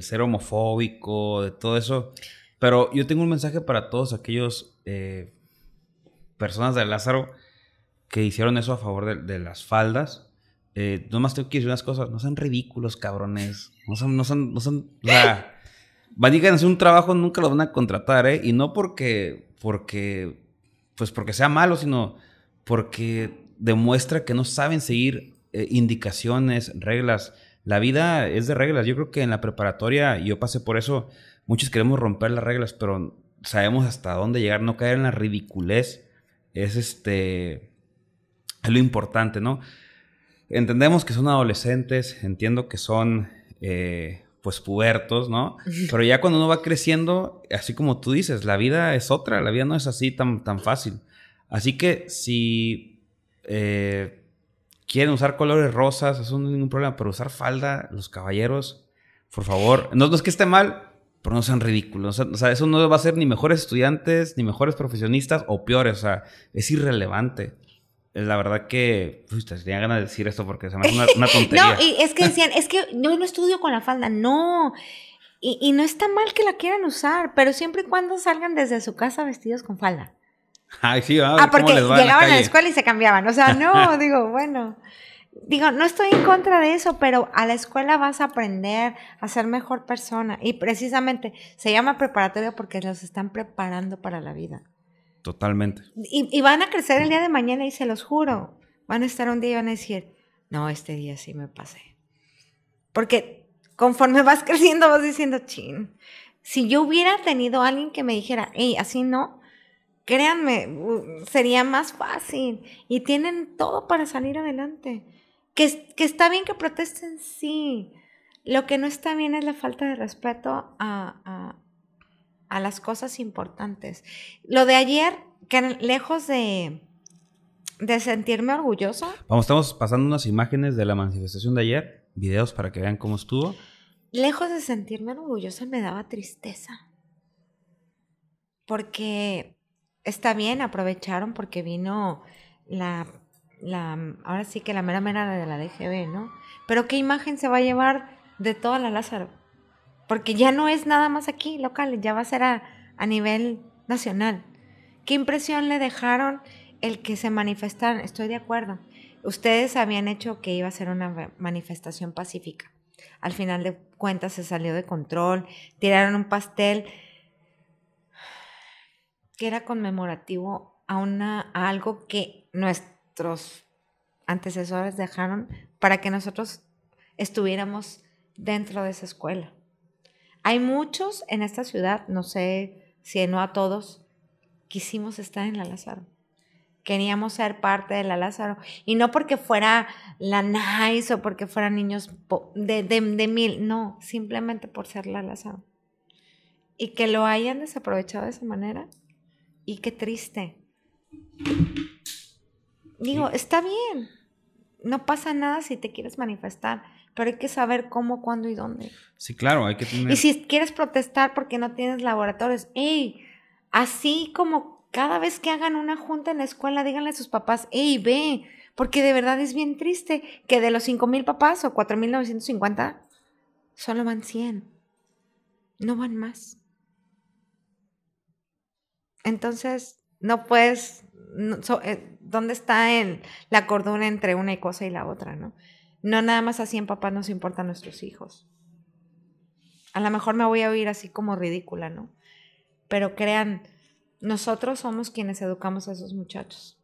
ser homofóbico, de todo eso. Pero yo tengo un mensaje para todos aquellos eh, personas de Lázaro que hicieron eso a favor de, las faldas. Eh, nomás tengo que decir unas cosas. No sean ridículos, cabrones. No son, no son, no son. van a hacer un trabajo, nunca lo van a contratar, ¿eh? Y no porque, porque, pues porque sea malo, sino porque demuestra que no saben seguir eh, indicaciones, reglas. La vida es de reglas. Yo creo que en la preparatoria, y yo pasé por eso, muchos queremos romper las reglas, pero sabemos hasta dónde llegar, no caer en la ridiculez es este, lo importante, ¿no? Entendemos que son adolescentes, entiendo que son, eh, pues, pubertos, ¿no? Pero ya cuando uno va creciendo, así como tú dices, la vida es otra, la vida no es así tan, tan fácil. Así que si eh, quieren usar colores rosas, eso no es ningún problema, pero usar falda, los caballeros, por favor, no, no es que esté mal, pero no sean ridículos. O sea, eso no va a ser ni mejores estudiantes, ni mejores profesionistas, o peores. O sea, es irrelevante. La verdad que uy, tenía ganas de decir esto porque se me hace una, tontería. no, y es que decían, es que yo no estudio con la falda. No. Y, no está mal que la quieran usar, pero siempre y cuando salgan desde su casa vestidos con falda. Ay, sí, a ah, porque llegaban a la escuela y se cambiaban. O sea, no, digo, bueno digo, no estoy en contra de eso, pero a la escuela vas a aprender a ser mejor persona. Y precisamente se llama preparatoria porque los están preparando para la vida. Totalmente. Y, van a crecer el día de mañana y se los juro, van a estar un día y van a decir, no, este día sí me pasé. Porque conforme vas creciendo vas diciendo, chin, si yo hubiera tenido a alguien que me dijera, hey, así no, créanme, sería más fácil. Y tienen todo para salir adelante. Que, está bien que protesten, sí. Lo que no está bien es la falta de respeto a, las cosas importantes. Lo de ayer, que lejos de, sentirme orgulloso. Vamos, estamos pasando unas imágenes de la manifestación de ayer, videos para que vean cómo estuvo. Lejos de sentirme orgullosa, me daba tristeza. Porque está bien, aprovecharon porque vino la la, ahora sí que la mera mera de la DGB, ¿no? Pero ¿qué imagen se va a llevar de toda la Lázaro? Porque ya no es nada más aquí local, ya va a ser a, nivel nacional. ¿Qué impresión le dejaron el que se manifestaron? Estoy de acuerdo. Ustedes habían hecho que iba a ser una manifestación pacífica. Al final de cuentas se salió de control, tiraron un pastel que era conmemorativo a, una, a algo que no es nuestros antecesores dejaron para que nosotros estuviéramos dentro de esa escuela. Hay muchos en esta ciudad, no sé si no a todos, quisimos estar en la Lázaro. Queríamos ser parte de la Lázaro. Y no porque fuera la NICE o porque fueran niños de, de, de mil, no, simplemente por ser la Lázaro. Y que lo hayan desaprovechado de esa manera. Y qué triste. Digo, está bien. No pasa nada si te quieres manifestar, pero hay que saber cómo, cuándo y dónde. Sí, claro, hay que tener. Y si quieres protestar porque no tienes laboratorios, ¡ey! Así como cada vez que hagan una junta en la escuela, díganle a sus papás, ¡ey, ve! Porque de verdad es bien triste que de los 5.000 papás o 4.950, solo van 100. No van más. Entonces, no puedes, eh, dónde está en la cordura entre una cosa y la otra, ¿no? No nada más así en papá nos importan nuestros hijos. A lo mejor me voy a oír así como ridícula, ¿no? Pero crean, nosotros somos quienes educamos a esos muchachos.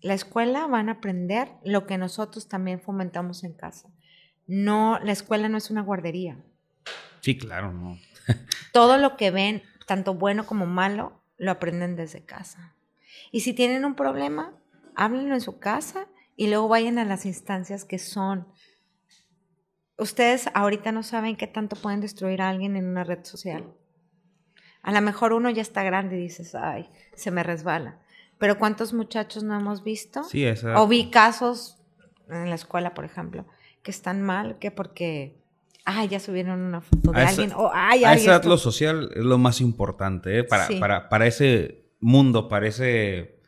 La escuela van a aprender lo que nosotros también fomentamos en casa. No, la escuela no es una guardería. Sí, claro, no. Todo lo que ven, tanto bueno como malo, lo aprenden desde casa. Y si tienen un problema, háblenlo en su casa y luego vayan a las instancias que son. Ustedes ahorita no saben qué tanto pueden destruir a alguien en una red social. A lo mejor uno ya está grande y dices, ay, se me resbala. Pero ¿cuántos muchachos no hemos visto? Sí, O vi casos en la escuela, por ejemplo, que están mal, que porque ay, ya subieron una foto de alguien. o, ay, ay, a ese lo social es lo más importante, ¿eh? para, para, para, ese mundo, parece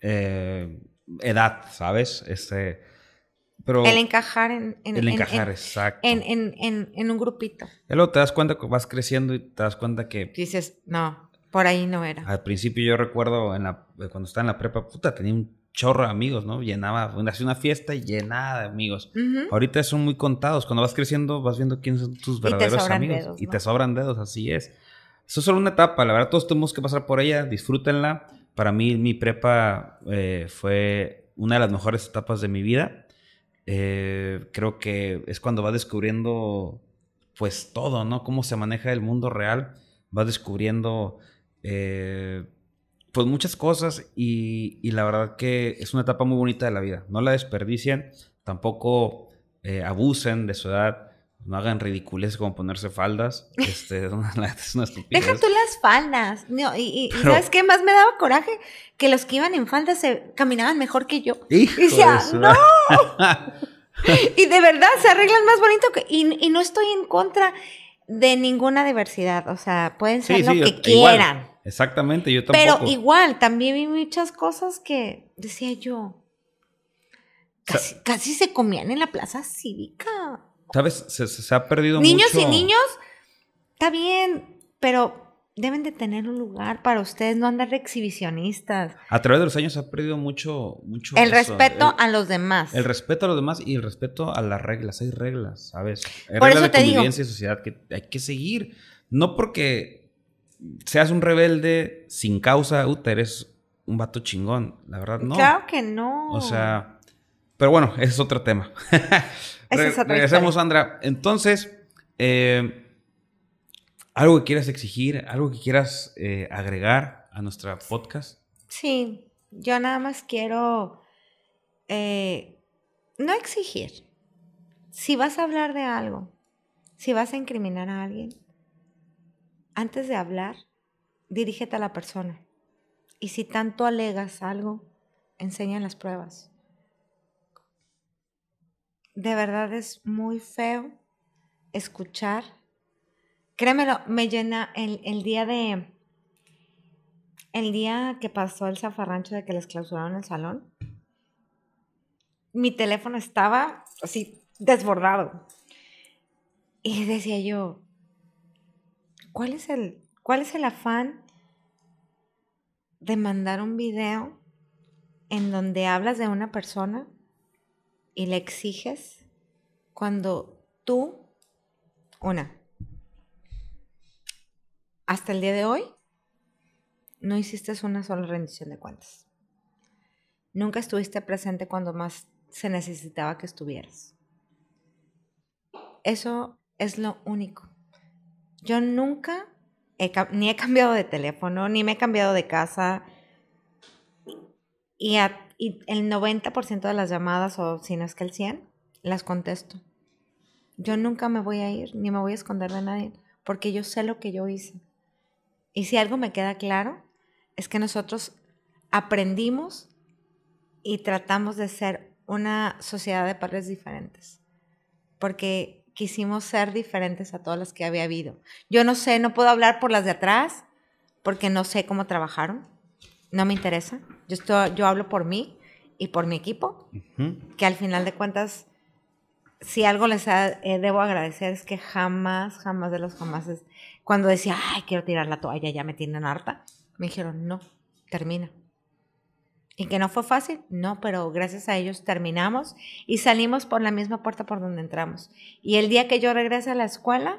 eh, edad, ¿sabes? Este, pero el encajar en, el encajar, En, en, un grupito. Y luego te das cuenta que vas creciendo y te das cuenta que... Dices, no, por ahí no era. Al principio yo recuerdo en la, eh, cuando estaba en la prepa, puta, tenía un chorro de amigos, ¿no? Llenaba, hacía una fiesta y llenada de amigos. Ahorita son muy contados. Cuando vas creciendo vas viendo quiénes son tus verdaderos amigos. Y te sobran dedos, así es. Eso es solo una etapa, la verdad todos tenemos que pasar por ella, disfrútenla. Para mí mi prepa eh, fue una de las mejores etapas de mi vida. Eh, creo que es cuando va descubriendo pues todo, ¿no? Cómo se maneja el mundo real, va descubriendo eh, pues muchas cosas y, y, la verdad que es una etapa muy bonita de la vida. No la desperdicien, tampoco abusen de su edad no hagan ridiculez como ponerse faldas. Este, es, una, estupidez. Deja tú las faldas. No, y, y ¿sabes qué? Más me daba coraje que los que iban en faldas se caminaban mejor que yo. y decía, ¡no! y de verdad, se arreglan más bonito que. Y, no estoy en contra de ninguna diversidad. O sea, pueden ser lo que quieran. exactamente, yo tampoco. Pero igual, también vi muchas cosas que decía yo. Casi, casi se comían en la plaza cívica. ¿Sabes? Se, ha perdido mucho. Niños y niños, está bien, pero deben de tener un lugar para ustedes, no andar de exhibicionistas. A través de los años se ha perdido mucho, mucho. El respeto a los demás. El respeto a los demás y el respeto a las reglas. Hay reglas, ¿sabes? Hay Por reglas eso de te convivencia digo. y sociedad que hay que seguir. No porque seas un rebelde sin causa, uh, eres un vato chingón. La verdad, no. Claro que no. O sea, pero bueno, ese es otro tema. Regresamos, Sandra. Entonces, eh, ¿algo que quieras exigir? ¿Algo que quieras eh, agregar a nuestra podcast? Sí, yo nada más quiero eh, no exigir. Si vas a hablar de algo, si vas a incriminar a alguien, antes de hablar, dirígete a la persona. Y si tanto alegas algo, enseña las pruebas de verdad es muy feo escuchar. Créemelo, me llena el, día de... El día que pasó el zafarrancho de que les clausuraron el salón, mi teléfono estaba así desbordado. Y decía yo, ¿cuál es el, cuál es el afán de mandar un video en donde hablas de una persona y le exiges cuando tú, una, hasta el día de hoy, no hiciste una sola rendición de cuentas. Nunca estuviste presente cuando más se necesitaba que estuvieras. Eso es lo único. Yo nunca ni he cambiado de teléfono, ni me he cambiado de casa. Y a y el 90% de las llamadas, o si no es que el 100, las contesto. Yo nunca me voy a ir, ni me voy a esconder de nadie, porque yo sé lo que yo hice. Y si algo me queda claro, es que nosotros aprendimos y tratamos de ser una sociedad de padres diferentes, porque quisimos ser diferentes a todas las que había habido. Yo no sé, no puedo hablar por las de atrás, porque no sé cómo trabajaron, no me interesa. Yo, estoy, yo hablo por mí y por mi equipo, que al final de cuentas, si algo les eh, debo agradecer es que jamás, jamás de los jamás, cuando decía, ay, quiero tirar la toalla, ya me tienen harta, me dijeron, no, termina. Y que no fue fácil, no, pero gracias a ellos terminamos y salimos por la misma puerta por donde entramos. Y el día que yo regrese a la escuela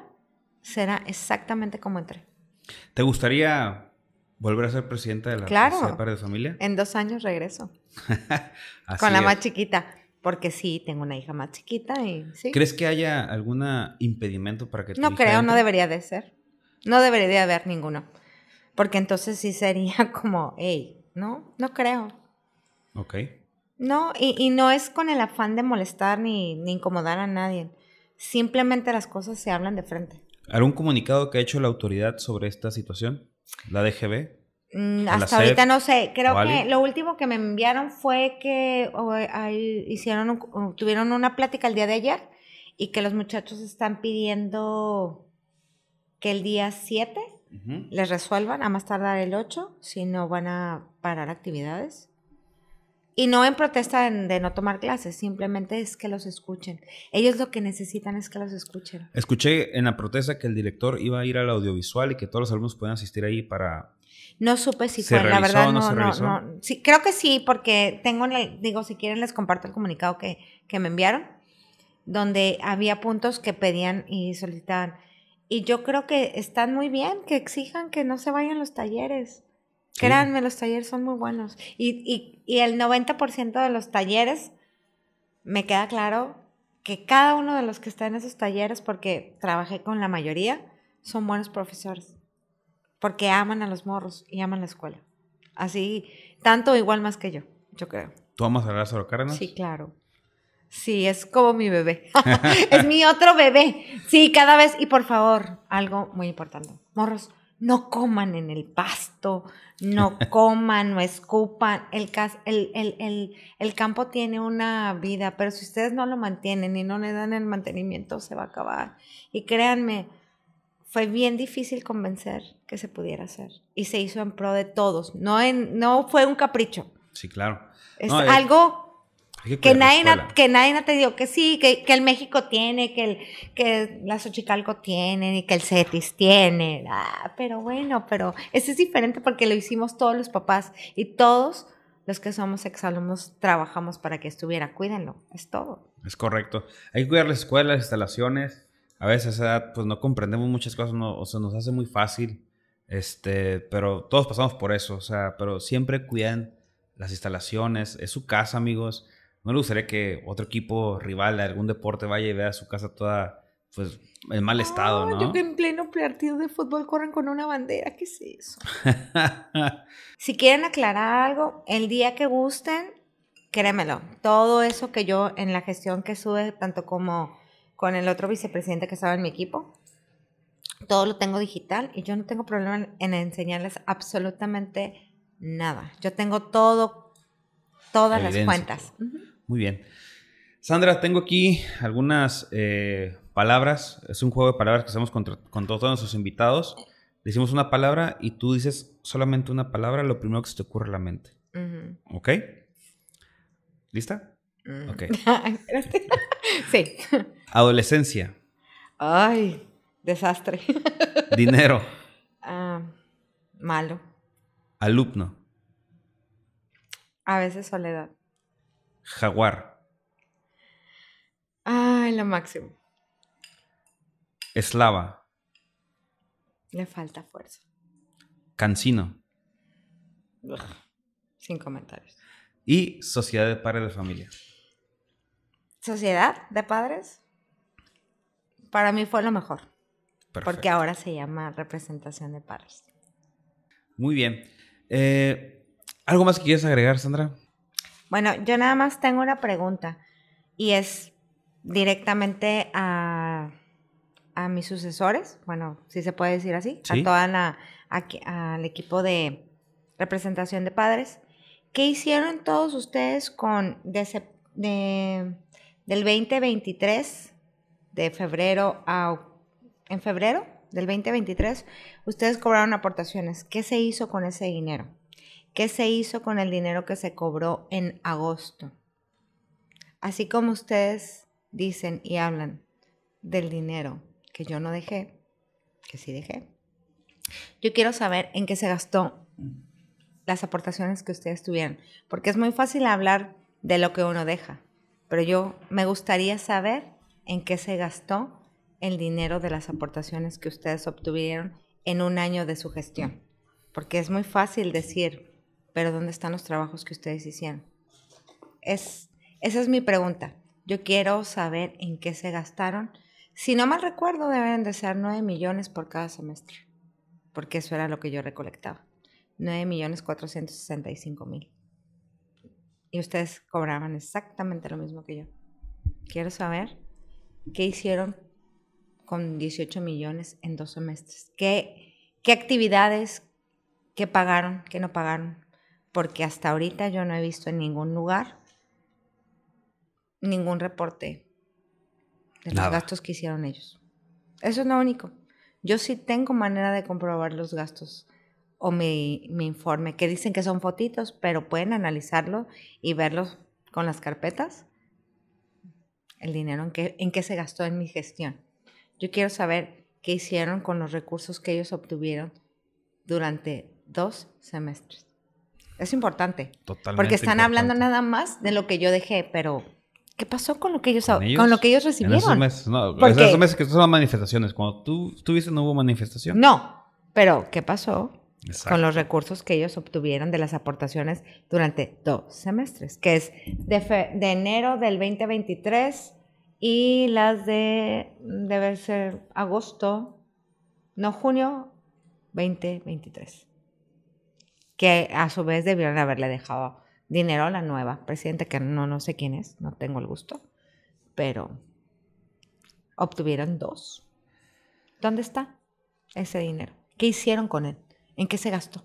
será exactamente como entré. ¿Te gustaría ¿Volver a ser presidenta de la claro, de familia? En dos años regreso. Con la más chiquita. Porque sí, tengo una hija más chiquita y sí. ¿Crees que haya algún impedimento para que tu No creo, no debería de ser. No debería de haber ninguno. Porque entonces sí sería como, hey, no, no creo. Ok. No, y, no es con el afán de molestar ni, ni incomodar a nadie. Simplemente las cosas se hablan de frente. ¿Algún comunicado que ha hecho la autoridad sobre esta situación? ¿La DGB? Mm, hasta ahorita no sé. Creo que lo último que me enviaron fue que hicieron tuvieron una plática el día de ayer y que los muchachos están pidiendo que el día 7 les resuelvan, a más tardar el 8, si no van a parar actividades. Y no en protesta de, no tomar clases, simplemente es que los escuchen. Ellos lo que necesitan es que los escuchen. Escuché en la protesta que el director iba a ir al audiovisual y que todos los alumnos pueden asistir ahí para... No supe si fue, la verdad no, no, creo que sí, porque tengo, digo, si quieren les comparto el comunicado que, que me enviaron, donde había puntos que pedían y solicitaban. Y yo creo que están muy bien que exijan que no se vayan los talleres. Créanme, los talleres son muy buenos. Y, y, y el 90% de los talleres, me queda claro que cada uno de los que está en esos talleres, porque trabajé con la mayoría, son buenos profesores. Porque aman a los morros y aman la escuela. Así, tanto igual más que yo, yo creo. ¿Tú amas a Lázaro Cárdenas? Sí, claro. Sí, es como mi bebé. es mi otro bebé. Sí, cada vez. Y por favor, algo muy importante. Morros, no coman en el pasto, no coman, no escupan. El, el, campo tiene una vida, pero si ustedes no lo mantienen y no le dan el mantenimiento, se va a acabar. Y créanme, fue bien difícil convencer que se pudiera hacer. Y se hizo en pro de todos, no, en, no fue un capricho. Sí, claro. Es eh, algo que, nadie, te dijo que sí, que, el México tiene, que, el, que la Xochicalco tiene y que el Cetis tiene. pero bueno, pero eso es diferente porque lo hicimos todos los papás y todos los que somos exalumnos trabajamos para que estuviera. Cuídenlo, es todo. Es correcto. Hay que cuidar las escuelas, las instalaciones. A veces edad, pues no comprendemos muchas cosas, o se nos hace muy fácil. Este, pero todos pasamos por eso, o sea, pero siempre cuidan las instalaciones, es su casa, amigos no le gustaría que otro equipo rival de algún deporte vaya y vea su casa toda pues en mal estado, ¿no? Yo que en pleno partido de fútbol corren con una bandera, ¿qué es eso? si quieren aclarar algo, el día que gusten, créemelo, todo eso que yo en la gestión que sube, tanto como con el otro vicepresidente que estaba en mi equipo, todo lo tengo digital y yo no tengo problema en, enseñarles absolutamente nada. Yo tengo todo, todas las cuentas. Muy bien. Sandra, tengo aquí algunas eh, palabras. Es un juego de palabras que hacemos con, todos nuestros invitados. Decimos una palabra y tú dices solamente una palabra, lo primero que se te ocurre a la mente. ¿Ok? ¿Lista? Mm. sí. Adolescencia. Ay, desastre. Dinero. Ah, malo. Alumno. A veces soledad. Jaguar. Ay, la máxima. Eslava. Le falta fuerza. Cancino. sin comentarios. Y Sociedad de Padres de Familia. ¿Sociedad de Padres? Para mí fue lo mejor. Porque ahora se llama representación de padres. Muy bien. Eh, ¿Algo más que quieres agregar, Sandra? Bueno, yo nada más tengo una pregunta y es directamente a, mis sucesores, bueno, si se puede decir así, a toda la, al equipo de representación de padres. ¿Qué hicieron todos ustedes con de, de, del 2023, de febrero a... en febrero del 2023, ustedes cobraron aportaciones. ¿Qué se hizo con ese dinero? ¿Qué se hizo con el dinero que se cobró en agosto? Así como ustedes dicen y hablan del dinero que yo no dejé, que sí dejé, yo quiero saber en qué se gastó las aportaciones que ustedes tuvieron, porque es muy fácil hablar de lo que uno deja, pero yo me gustaría saber en qué se gastó el dinero de las aportaciones que ustedes obtuvieron en un año de su gestión, porque es muy fácil decir, pero ¿dónde están los trabajos que ustedes hicieron? Es, esa es mi pregunta. Yo quiero saber en qué se gastaron. Si no mal recuerdo, deben de ser 9 millones por cada semestre, porque eso era lo que yo recolectaba. 9 millones 465 mil. Y ustedes cobraban exactamente lo mismo que yo. Quiero saber qué hicieron con 18 millones en dos semestres. ¿Qué, qué actividades, qué pagaron, qué no pagaron? porque hasta ahorita yo no he visto en ningún lugar ningún reporte de los gastos que hicieron ellos. Eso es lo único. Yo sí tengo manera de comprobar los gastos o mi, informe, que dicen que son fotitos, pero pueden analizarlo y verlos con las carpetas, el dinero en qué, en que se gastó en mi gestión. Yo quiero saber qué hicieron con los recursos que ellos obtuvieron durante dos semestres. Es importante. Totalmente. Porque están hablando nada más de lo que yo dejé, pero ¿qué pasó con lo que ellos, ¿Con, lo que ellos recibieron? En esos meses, no. meses que son manifestaciones. Cuando tú estuviste no hubo manifestación. No, pero ¿qué pasó? con los recursos que ellos obtuvieron de las aportaciones durante dos semestres, que es de, de enero del 2023 y las de, debe ser agosto, no junio 2023 que a su vez debieron haberle dejado dinero a la nueva presidenta, que no, no sé quién es, no tengo el gusto, pero obtuvieron dos. ¿Dónde está ese dinero? ¿Qué hicieron con él? ¿En qué se gastó?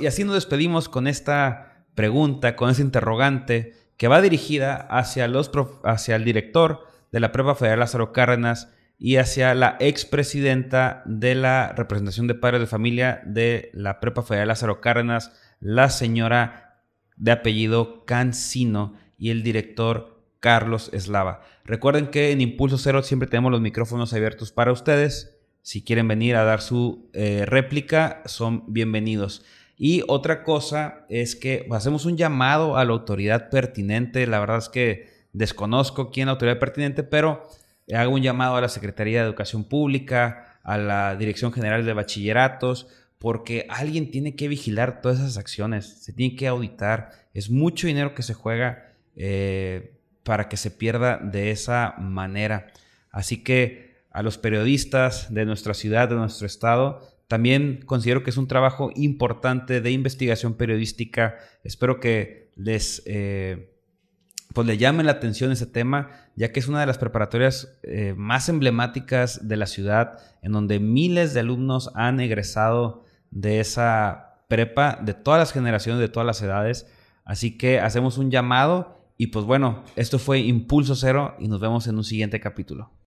Y así nos despedimos con esta pregunta, con ese interrogante que va dirigida hacia, los hacia el director de la prueba Federal Lázaro Cárdenas, y hacia la expresidenta de la representación de padres de familia de la Prepa Federal Lázaro Cárdenas, la señora de apellido Cancino y el director Carlos Eslava. Recuerden que en Impulso Cero siempre tenemos los micrófonos abiertos para ustedes. Si quieren venir a dar su eh, réplica, son bienvenidos. Y otra cosa es que hacemos un llamado a la autoridad pertinente. La verdad es que desconozco quién es la autoridad pertinente, pero Hago un llamado a la Secretaría de Educación Pública, a la Dirección General de Bachilleratos, porque alguien tiene que vigilar todas esas acciones, se tiene que auditar. Es mucho dinero que se juega eh, para que se pierda de esa manera. Así que a los periodistas de nuestra ciudad, de nuestro estado, también considero que es un trabajo importante de investigación periodística. Espero que les... Eh, pues le llame la atención ese tema, ya que es una de las preparatorias eh, más emblemáticas de la ciudad, en donde miles de alumnos han egresado de esa prepa de todas las generaciones, de todas las edades. Así que hacemos un llamado y pues bueno, esto fue Impulso Cero y nos vemos en un siguiente capítulo.